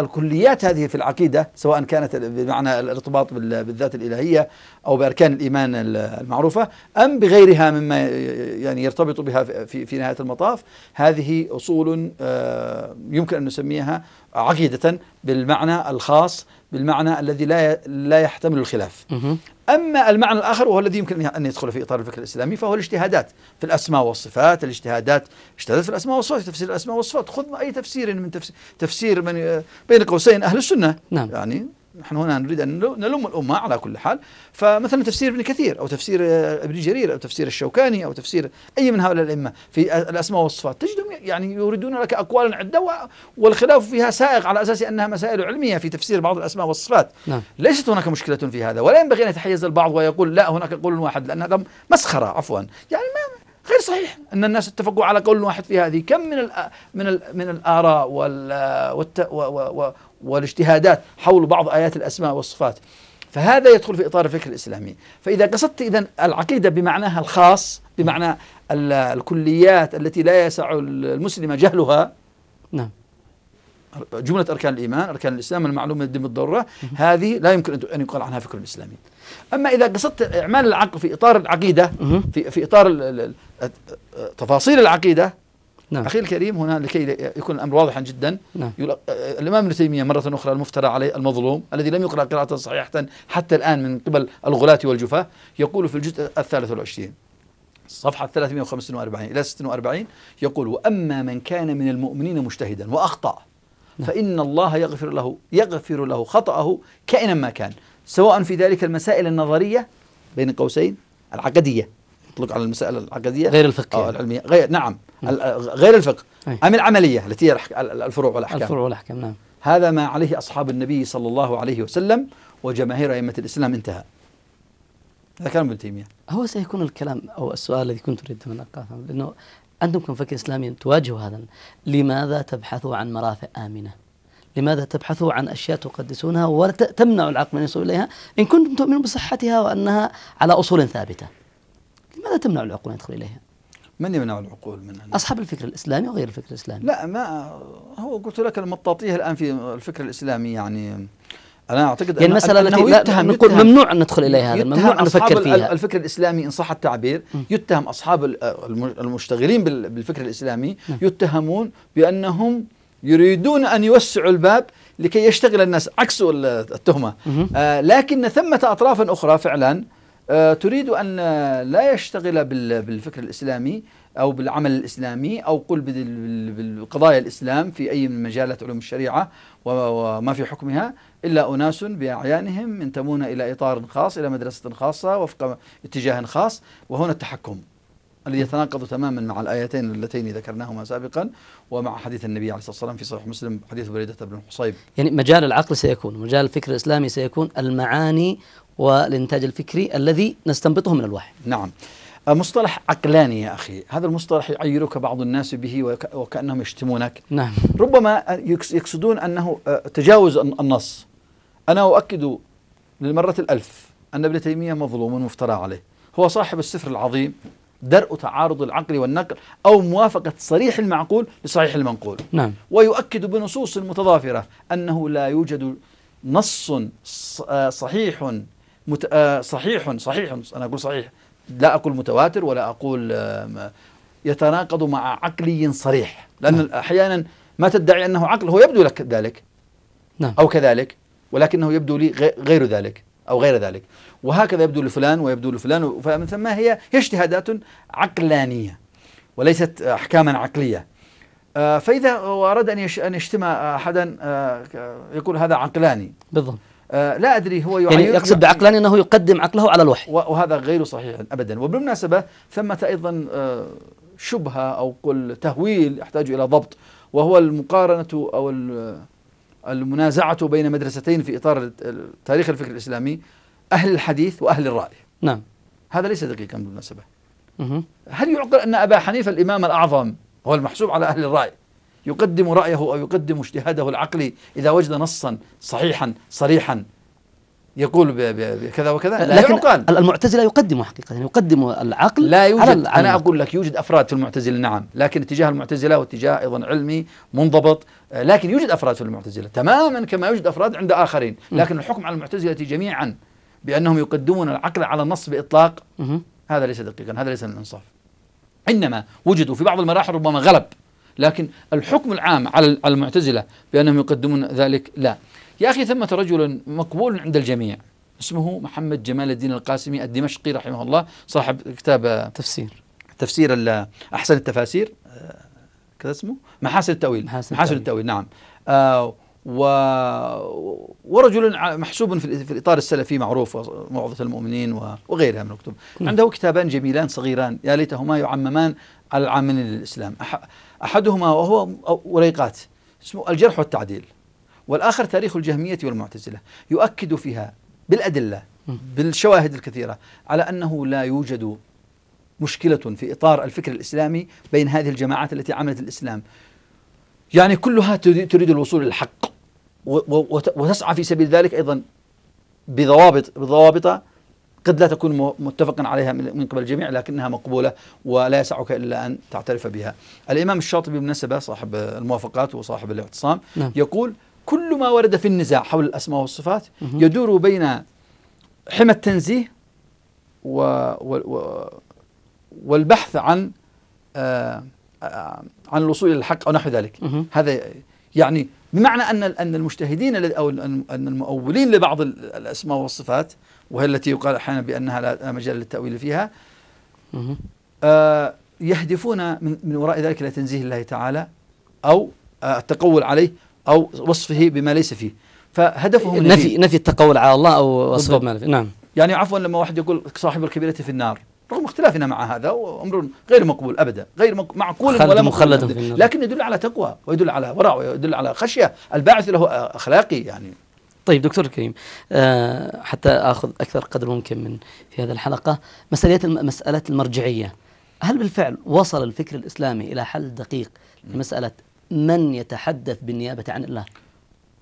الكليات هذه في العقيدة سواء كانت بمعنى الارتباط بالذات الإلهية أو بأركان الإيمان المعروفة أم بغيرها مما يعني يرتبط بها في, في نهاية المطاف هذه أصول آه، يمكن أن نسميها عقيدة بالمعنى الخاص بالمعنى الذي لا لا يحتمل الخلاف أما المعنى الآخر وهو الذي يمكن أن يدخل في إطار الفكر الإسلامي فهو الاجتهادات في الأسماء والصفات الاجتهادات اجتهادات في الأسماء والصفات تفسير الأسماء والصفات خذ أي تفسير من تفسير, تفسير من بين قوسين أهل السنة نعم. يعني نحن هنا نريد أن نلم الأمة على كل حال فمثلا تفسير ابن كثير أو تفسير آه، ابن جرير أو تفسير الشوكاني أو تفسير أي من هؤلاء الأئمة في آه، الأسماء والصفات تجدهم يعني يوردون لك أقوالا عدة والخلاف فيها سائغ على أساس أنها مسائل علمية في تفسير بعض الأسماء والصفات نعم. ليست هناك مشكلة في هذا ولا ينبغي أن يتحيز البعض ويقول لا هناك قول واحد لأن هذا مسخرة عفوا يعني ما غير صحيح ان الناس اتفقوا على قول واحد في هذه كم من الـ من الـ من الاراء وال والاجتهادات حول بعض آيات الأسماء والصفات فهذا يدخل في إطار الفكر الإسلامي فإذا قصدت إذا العقيدة بمعناها الخاص بمعنى الكليات التي لا يسع المسلم جهلها نعم جملة أركان الإيمان أركان الإسلام المعلومة الدم الضرورة هذه لا يمكن أن يقال عنها فكر الإسلامي أما إذا قصدت إعمال العقل في إطار العقيدة في, في إطار تفاصيل العقيدة نعم. أخي الكريم هنا لكي يكون الأمر واضحا جدا نعم. يقول آه، الإمام ابن تيمية مرة أخرى المفترى عليه المظلوم الذي لم يقرأ قراءة صحيحة حتى الآن من قبل الغلاة والجفاة يقول في الجزء الثالث والعشرين صفحة 345 إلى 46 يقول وأما من كان من المؤمنين مجتهدا وأخطأ نعم. فإن الله يغفر له يغفر له خطأه كائنا ما كان سواء في ذلك المسائل النظرية بين قوسين العقدية تطلق على المسائل العقديه غير الفقهيه أو العلميه غير نعم غير الفقه أي. ام العمليه التي هي الفروع والاحكام الفروع والاحكام نعم هذا ما عليه اصحاب النبي صلى الله عليه وسلم وجماهير ائمه الاسلام انتهى هذا كلام ابن تيميه هو سيكون الكلام او السؤال الذي كنت اريد ان اقاطعه لانه انتم كمفكر اسلامي تواجهوا هذا لماذا تبحثوا عن مرافق امنه؟ لماذا تبحثوا عن اشياء تقدسونها وتمنع العقل من الوصول اليها ان كنتم تؤمنون بصحتها وانها على اصول ثابته. ماذا تمنع العقول أن يدخل إليها؟ من يمنع العقول من أن أصحاب الفكر الإسلامي وغير الفكر الإسلامي لا ما هو قلت لك المطاطية الآن في الفكر الإسلامي يعني أنا أعتقد يعني المسألة التي لا يتهم نقول يتهم ممنوع أن ندخل إليها هذا ممنوع أن نفكر فيها الفكر الإسلامي إن صح التعبير يتهم أصحاب المشتغلين بالفكر الإسلامي نعم. يتهمون بأنهم يريدون أن يوسعوا الباب لكي يشتغل الناس عكس التهمة آه لكن ثمة أطراف أخرى فعلا آه، تريد أن آه، لا يشتغل بالفكر الإسلامي أو بالعمل الإسلامي أو قل بالقضايا الإسلام في أي من مجالات علوم الشريعة وما في حكمها إلا أناس بأعيانهم ينتمون إلى إطار خاص إلى مدرسة خاصة وفق اتجاه خاص وهنا التحكم الذي يتناقض تماما مع الآيتين اللتين ذكرناهما سابقا ومع حديث النبي عليه الصلاة والسلام في صحيح مسلم حديث بريدة بن حصيب يعني مجال العقل سيكون مجال الفكر الإسلامي سيكون المعاني والإنتاج الفكري الذي نستنبطه من الوحي نعم آه، مصطلح عقلاني يا أخي هذا المصطلح يعيرك بعض الناس به وكأنهم يشتمونك نعم ربما آه، يقصدون أنه آه، تجاوز النص أنا أؤكد للمرة الألف أن ابن تيمية مظلوم مفترى عليه هو صاحب السفر العظيم درء تعارض العقل والنقل أو موافقة صريح المعقول لصحيح المنقول نعم ويؤكد بنصوص متضافرة أنه لا يوجد نص صحيح مت... آه، صحيح صحيح أنا أقول صحيح لا أقول متواتر ولا أقول يتناقض مع عقلي صريح لأن نعم. أحيانا ما تدعي أنه عقل هو يبدو لك ذلك نعم. أو كذلك ولكنه يبدو لي غير ذلك أو غير ذلك وهكذا يبدو لفلان ويبدو لفلان فمن ثم هي هي اجتهادات عقلانية وليست أحكاما عقلية آه، فإذا أراد أن يجتمع أحدا آه، يقول هذا عقلاني بالضبط آه، لا ادري هو يعني يقصد بعقلان انه يقدم عقله على الوحي وهذا غير صحيح ابدا وبالمناسبه ثمه ايضا آه، شبهه او قل تهويل يحتاج الى ضبط وهو المقارنه او المنازعه بين مدرستين في اطار تاريخ الفكر الاسلامي اهل الحديث واهل الراي نعم هذا ليس دقيقا بالمناسبه هل يعقل ان ابا حنيفه الامام الاعظم هو المحسوب على اهل الراي يقدم رأيه أو يقدم اجتهاده العقلي إذا وجد نصا صحيحا صريحا يقول بكذا وكذا لا لكن يعقل المعتزلة يقدموا حقيقة يعني يقدم العقل لا يوجد على أنا أقول لك يوجد أفراد في المعتزلة نعم لكن اتجاه المعتزلة واتجاه أيضا علمي منضبط آه، لكن يوجد أفراد في المعتزلة تماما كما يوجد أفراد عند آخرين لكن الحكم على المعتزلة جميعا بأنهم يقدمون العقل على النص بإطلاق هذا ليس دقيقا هذا ليس من الإنصاف إنما وجدوا في بعض المراحل ربما غلب لكن الحكم العام على المعتزلة بأنهم يقدمون ذلك لا يا أخي ثمة رجل مقبول عند الجميع اسمه محمد جمال الدين القاسمي الدمشقي رحمه الله صاحب كتاب تفسير تفسير أحسن التفاسير آه، كذا اسمه محاسن التأويل محاسن, محاسن التأويل. التأويل نعم آه و... ورجل محسوب في, في الإطار السلفي معروف موعظة المؤمنين وغيرها من الكتب نعم. عنده كتابان جميلان صغيران يا ليتهما يعممان على العامين للإسلام أحدهما وهو وريقات اسمه الجرح والتعديل والآخر تاريخ الجهمية والمعتزلة يؤكد فيها بالأدلة بالشواهد الكثيرة على أنه لا يوجد مشكلة في إطار الفكر الإسلامي بين هذه الجماعات التي عملت الإسلام يعني كلها تريد الوصول للحق وتسعى في سبيل ذلك أيضا بضوابط بضوابط قد لا تكون متفقا عليها من قبل الجميع لكنها مقبولة ولا يسعك إلا أن تعترف بها الإمام الشاطبي بالمناسبة صاحب الموافقات وصاحب الاعتصام نعم. يقول كل ما ورد في النزاع حول الأسماء والصفات مه. يدور بين حمى التنزيه و... و... و... والبحث عن آ... آه، آ... عن الوصول إلى الحق أو نحو ذلك مه. هذا يعني بمعنى أن أن المجتهدين أو أن المؤولين لبعض الأسماء والصفات وهي التي يقال أحيانا بأنها لا مجال للتأويل فيها آه يهدفون من, من وراء ذلك إلى تنزيه الله تعالى أو آه التقول عليه أو وصفه بما ليس فيه فهدفهم نفي نفي التقول على الله أو وصفه بما نعم يعني عفوا لما واحد يقول صاحب الكبيرة في النار رغم اختلافنا مع هذا وامر غير مقبول ابدا غير معقول ولا مخلد لكن يدل على تقوى ويدل على ورع ويدل على خشيه الباعث له اخلاقي يعني طيب دكتور الكريم آه حتى اخذ اكثر قدر ممكن من في هذه الحلقه مساله مساله المرجعيه هل بالفعل وصل الفكر الاسلامي الى حل دقيق لمساله من يتحدث بالنيابه عن الله؟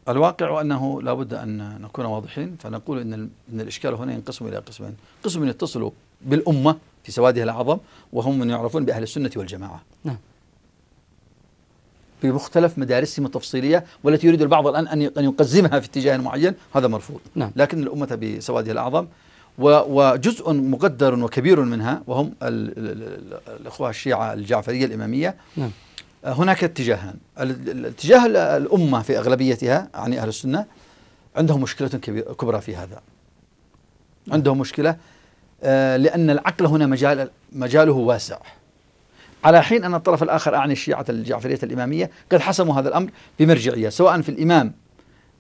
الواقع انه لابد ان نكون واضحين فنقول ان ان الاشكال هنا ينقسم الى قسمين، قسم يتصل بالامه في سوادها الاعظم وهم من يعرفون باهل السنه والجماعه. نعم. بمختلف مدارسهم التفصيلية والتي يريد البعض الآن أن يقزمها في اتجاه معين هذا مرفوض نعم. لكن الأمة بسوادها الأعظم وجزء مقدر وكبير منها وهم الإخوة الشيعة الجعفرية الإمامية نعم. هناك اتجاهان الاتجاه الأمة في أغلبيتها يعني أهل السنة عندهم مشكلة كبرى في هذا عندهم مشكلة آه، لأن العقل هنا مجال مجاله واسع على حين أن الطرف الآخر أعني الشيعة الجعفرية الإمامية قد حسموا هذا الأمر بمرجعية سواء في الإمام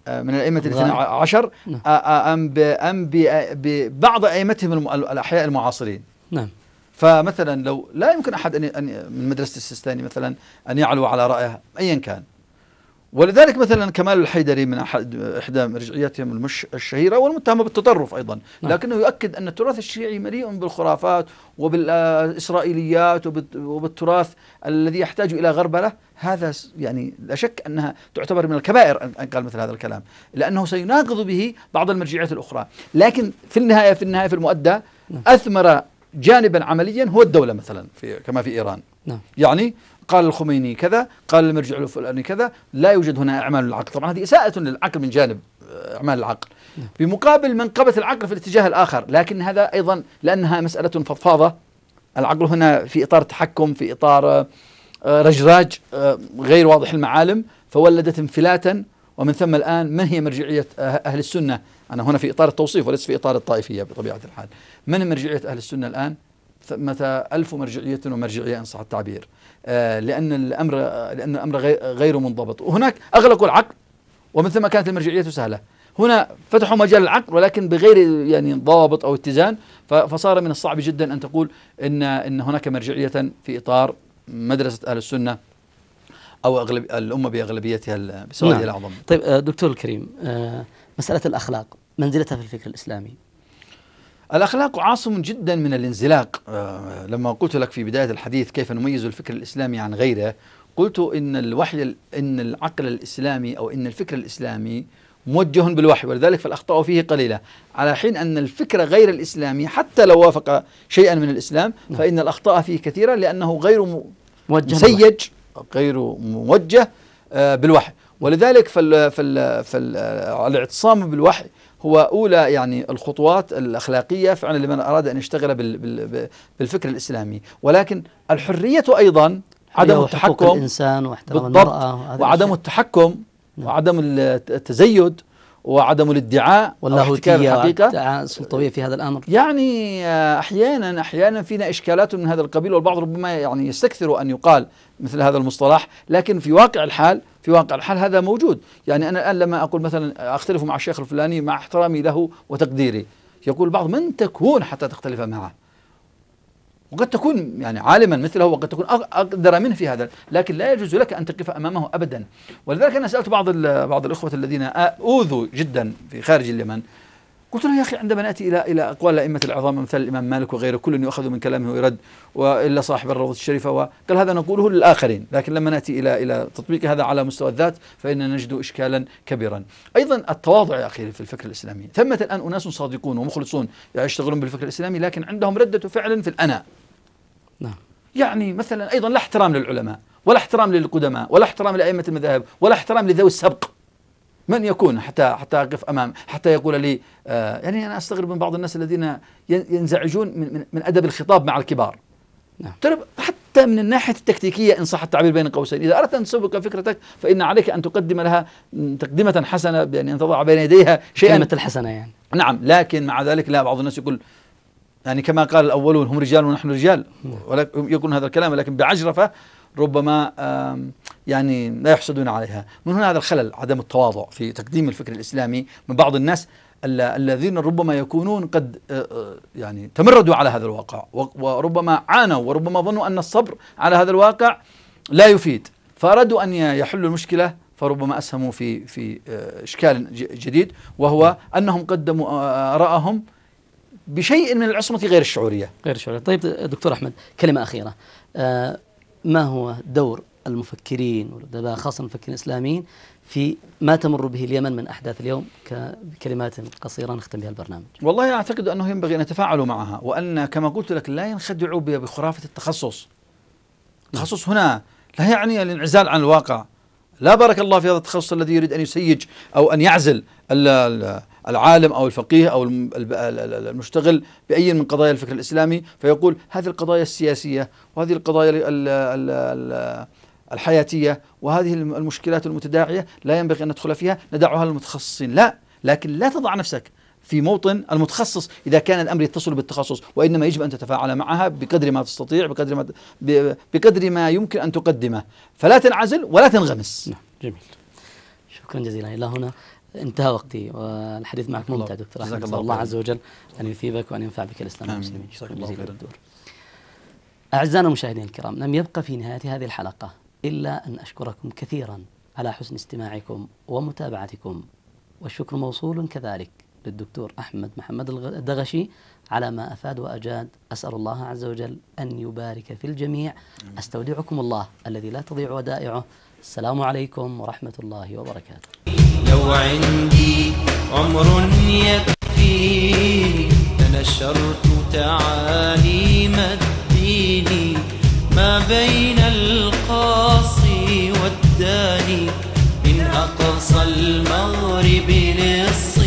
آه، من الأئمة الاثنى عشر نعم. آه، آه، أم أم ببعض أئمتهم الأحياء المعاصرين نعم فمثلا لو لا يمكن أحد أن من مدرسة السستاني مثلا أن يعلو على رأيه أيا كان ولذلك مثلا كمال الحيدري من احد احدى مرجعياتهم المش الشهيره والمتهمه بالتطرف ايضا، نعم. لكنه يؤكد ان التراث الشيعي مليء بالخرافات وبالاسرائيليات وبالتراث الذي يحتاج الى غربله، هذا يعني لا شك انها تعتبر من الكبائر ان قال مثل هذا الكلام، لانه سيناقض به بعض المرجعيات الاخرى، لكن في النهايه في النهايه في المؤدى نعم. اثمر جانبا عمليا هو الدوله مثلا في كما في ايران. نعم. يعني قال الخميني كذا قال المرجع الفلاني كذا لا يوجد هنا اعمال العقل طبعا هذه اساءه للعقل من جانب آه، اعمال العقل بمقابل نعم. منقبه العقل في الاتجاه الاخر لكن هذا ايضا لانها مساله فضفاضه العقل هنا في اطار تحكم في اطار آه، آه، رجراج غير واضح المعالم فولدت انفلاتا ومن ثم الان من هي مرجعيه اهل السنه؟ انا هنا في اطار التوصيف وليس في اطار الطائفيه بطبيعه الحال. من مرجعيه اهل السنه الان؟ ثمة ألف مرجعية ومرجعية إن صح التعبير آه، لأن الأمر لأن الأمر غير منضبط وهناك أغلقوا العقل ومن ثم كانت المرجعية سهلة هنا فتحوا مجال العقل ولكن بغير يعني ضابط أو اتزان فصار من الصعب جدا أن تقول إن إن هناك مرجعية في إطار مدرسة أهل السنة أو أغلب الأمة بأغلبيتها بسعودية نعم. الأعظم طيب آه، دكتور الكريم آه، مسألة الأخلاق منزلتها في الفكر الإسلامي الأخلاق عاصم جدا من الانزلاق آه، لما قلت لك في بداية الحديث كيف نميز الفكر الإسلامي عن غيره قلت إن الوحي إن العقل الإسلامي أو إن الفكر الإسلامي موجه بالوحي ولذلك فالأخطاء فيه قليلة على حين أن الفكر غير الإسلامي حتى لو وافق شيئا من الإسلام نعم. فإن الأخطاء فيه كثيرة لأنه غير موجه مسيج غير موجه آه، بالوحي ولذلك فالاعتصام آه، بالوحي هو أولى يعني الخطوات الأخلاقية فعلا لمن أراد أن يشتغل بالفكر الإسلامي ولكن الحرية أيضا عدم التحكم الإنسان واحترام المرأة وعدم التحكم نعم. وعدم التزيد وعدم الادعاء واللاهوتية الحقيقة السلطوية في هذا الأمر يعني آه، أحيانا أحيانا فينا إشكالات من هذا القبيل والبعض ربما يعني يستكثر أن يقال مثل هذا المصطلح لكن في واقع الحال في واقع الحال هذا موجود يعني أنا الآن لما أقول مثلا أختلف مع الشيخ الفلاني مع احترامي له وتقديري يقول البعض من تكون حتى تختلف معه وقد تكون يعني عالما مثله وقد تكون اقدر منه في هذا لكن لا يجوز لك ان تقف امامه ابدا ولذلك انا سالت بعض بعض الاخوه الذين اوذوا جدا في خارج اليمن قلت له يا أخي عندما نأتي إلى إلى أقوال الأئمة العظام مثل الإمام مالك وغيره كل يؤخذ من كلامه ويرد وإلا صاحب الروضة الشريفة وقال هذا نقوله للآخرين لكن لما نأتي إلى إلى تطبيق هذا على مستوى الذات فإننا نجد إشكالا كبيرا أيضا التواضع يا أخي في الفكر الإسلامي ثمة الآن أناس صادقون ومخلصون يشتغلون بالفكر الإسلامي لكن عندهم ردة فعل في الأنا نعم يعني مثلا أيضا لا احترام للعلماء ولا احترام للقدماء ولا احترام لأئمة المذاهب ولا احترام لذوي السبق من يكون حتى حتى اقف امام حتى يقول لي آه يعني انا استغرب من بعض الناس الذين ينزعجون من من, من ادب الخطاب مع الكبار نعم. حتى من الناحيه التكتيكيه ان صح التعبير بين قوسين اذا اردت ان تسوق فكرتك فان عليك ان تقدم لها تقدمه حسنه بان يعني تضع بين يديها شيئا كلمه الحسنه يعني نعم لكن مع ذلك لا بعض الناس يقول يعني كما قال الاولون هم رجال ونحن رجال نعم. ولكن يكون هذا الكلام لكن بعجرفه ربما يعني لا يحسدون عليها من هنا هذا الخلل عدم التواضع في تقديم الفكر الإسلامي من بعض الناس الذين ربما يكونون قد يعني تمردوا على هذا الواقع وربما عانوا وربما ظنوا أن الصبر على هذا الواقع لا يفيد فأرادوا أن يحلوا المشكلة فربما أسهموا في في إشكال جديد وهو أنهم قدموا آراءهم بشيء من العصمة غير الشعورية غير الشعورية طيب دكتور أحمد كلمة أخيرة ما هو دور المفكرين والأدباء خاصة المفكرين الإسلاميين في ما تمر به اليمن من أحداث اليوم بكلمات قصيرة نختم بها البرنامج والله أعتقد أنه ينبغي أن يتفاعلوا معها وأن كما قلت لك لا ينخدعوا بخرافة التخصص التخصص هنا لا يعني الانعزال عن الواقع لا بارك الله في هذا التخصص الذي يريد أن يسيج أو أن يعزل العالم أو الفقيه أو المشتغل بأي من قضايا الفكر الإسلامي فيقول هذه القضايا السياسية وهذه القضايا الحياتية وهذه المشكلات المتداعية لا ينبغي أن ندخل فيها ندعها للمتخصصين لا لكن لا تضع نفسك في موطن المتخصص اذا كان الامر يتصل بالتخصص وانما يجب ان تتفاعل معها بقدر ما تستطيع بقدر ما بقدر ما يمكن ان تقدمه فلا تنعزل ولا تنغمس نعم جميل شكرا جزيلا الى هنا انتهى وقتي والحديث معك ممتع دكتور احمد الله, الله عز وجل ان يثيبك وان ينفع بك الاسلام والمسلمين شكرا جزيلا دكتور اعزائنا المشاهدين الكرام لم يبقى في نهايه هذه الحلقه الا ان اشكركم كثيرا على حسن استماعكم ومتابعتكم والشكر موصول كذلك للدكتور احمد محمد الدغشي على ما افاد واجاد اسال الله عز وجل ان يبارك في الجميع استودعكم الله الذي لا تضيع ودائعه السلام عليكم ورحمه الله وبركاته لو عندي عمر يكفيني تنشرت تعاليم الدين ما بين القاصي والداني من أقصى المغرب للصين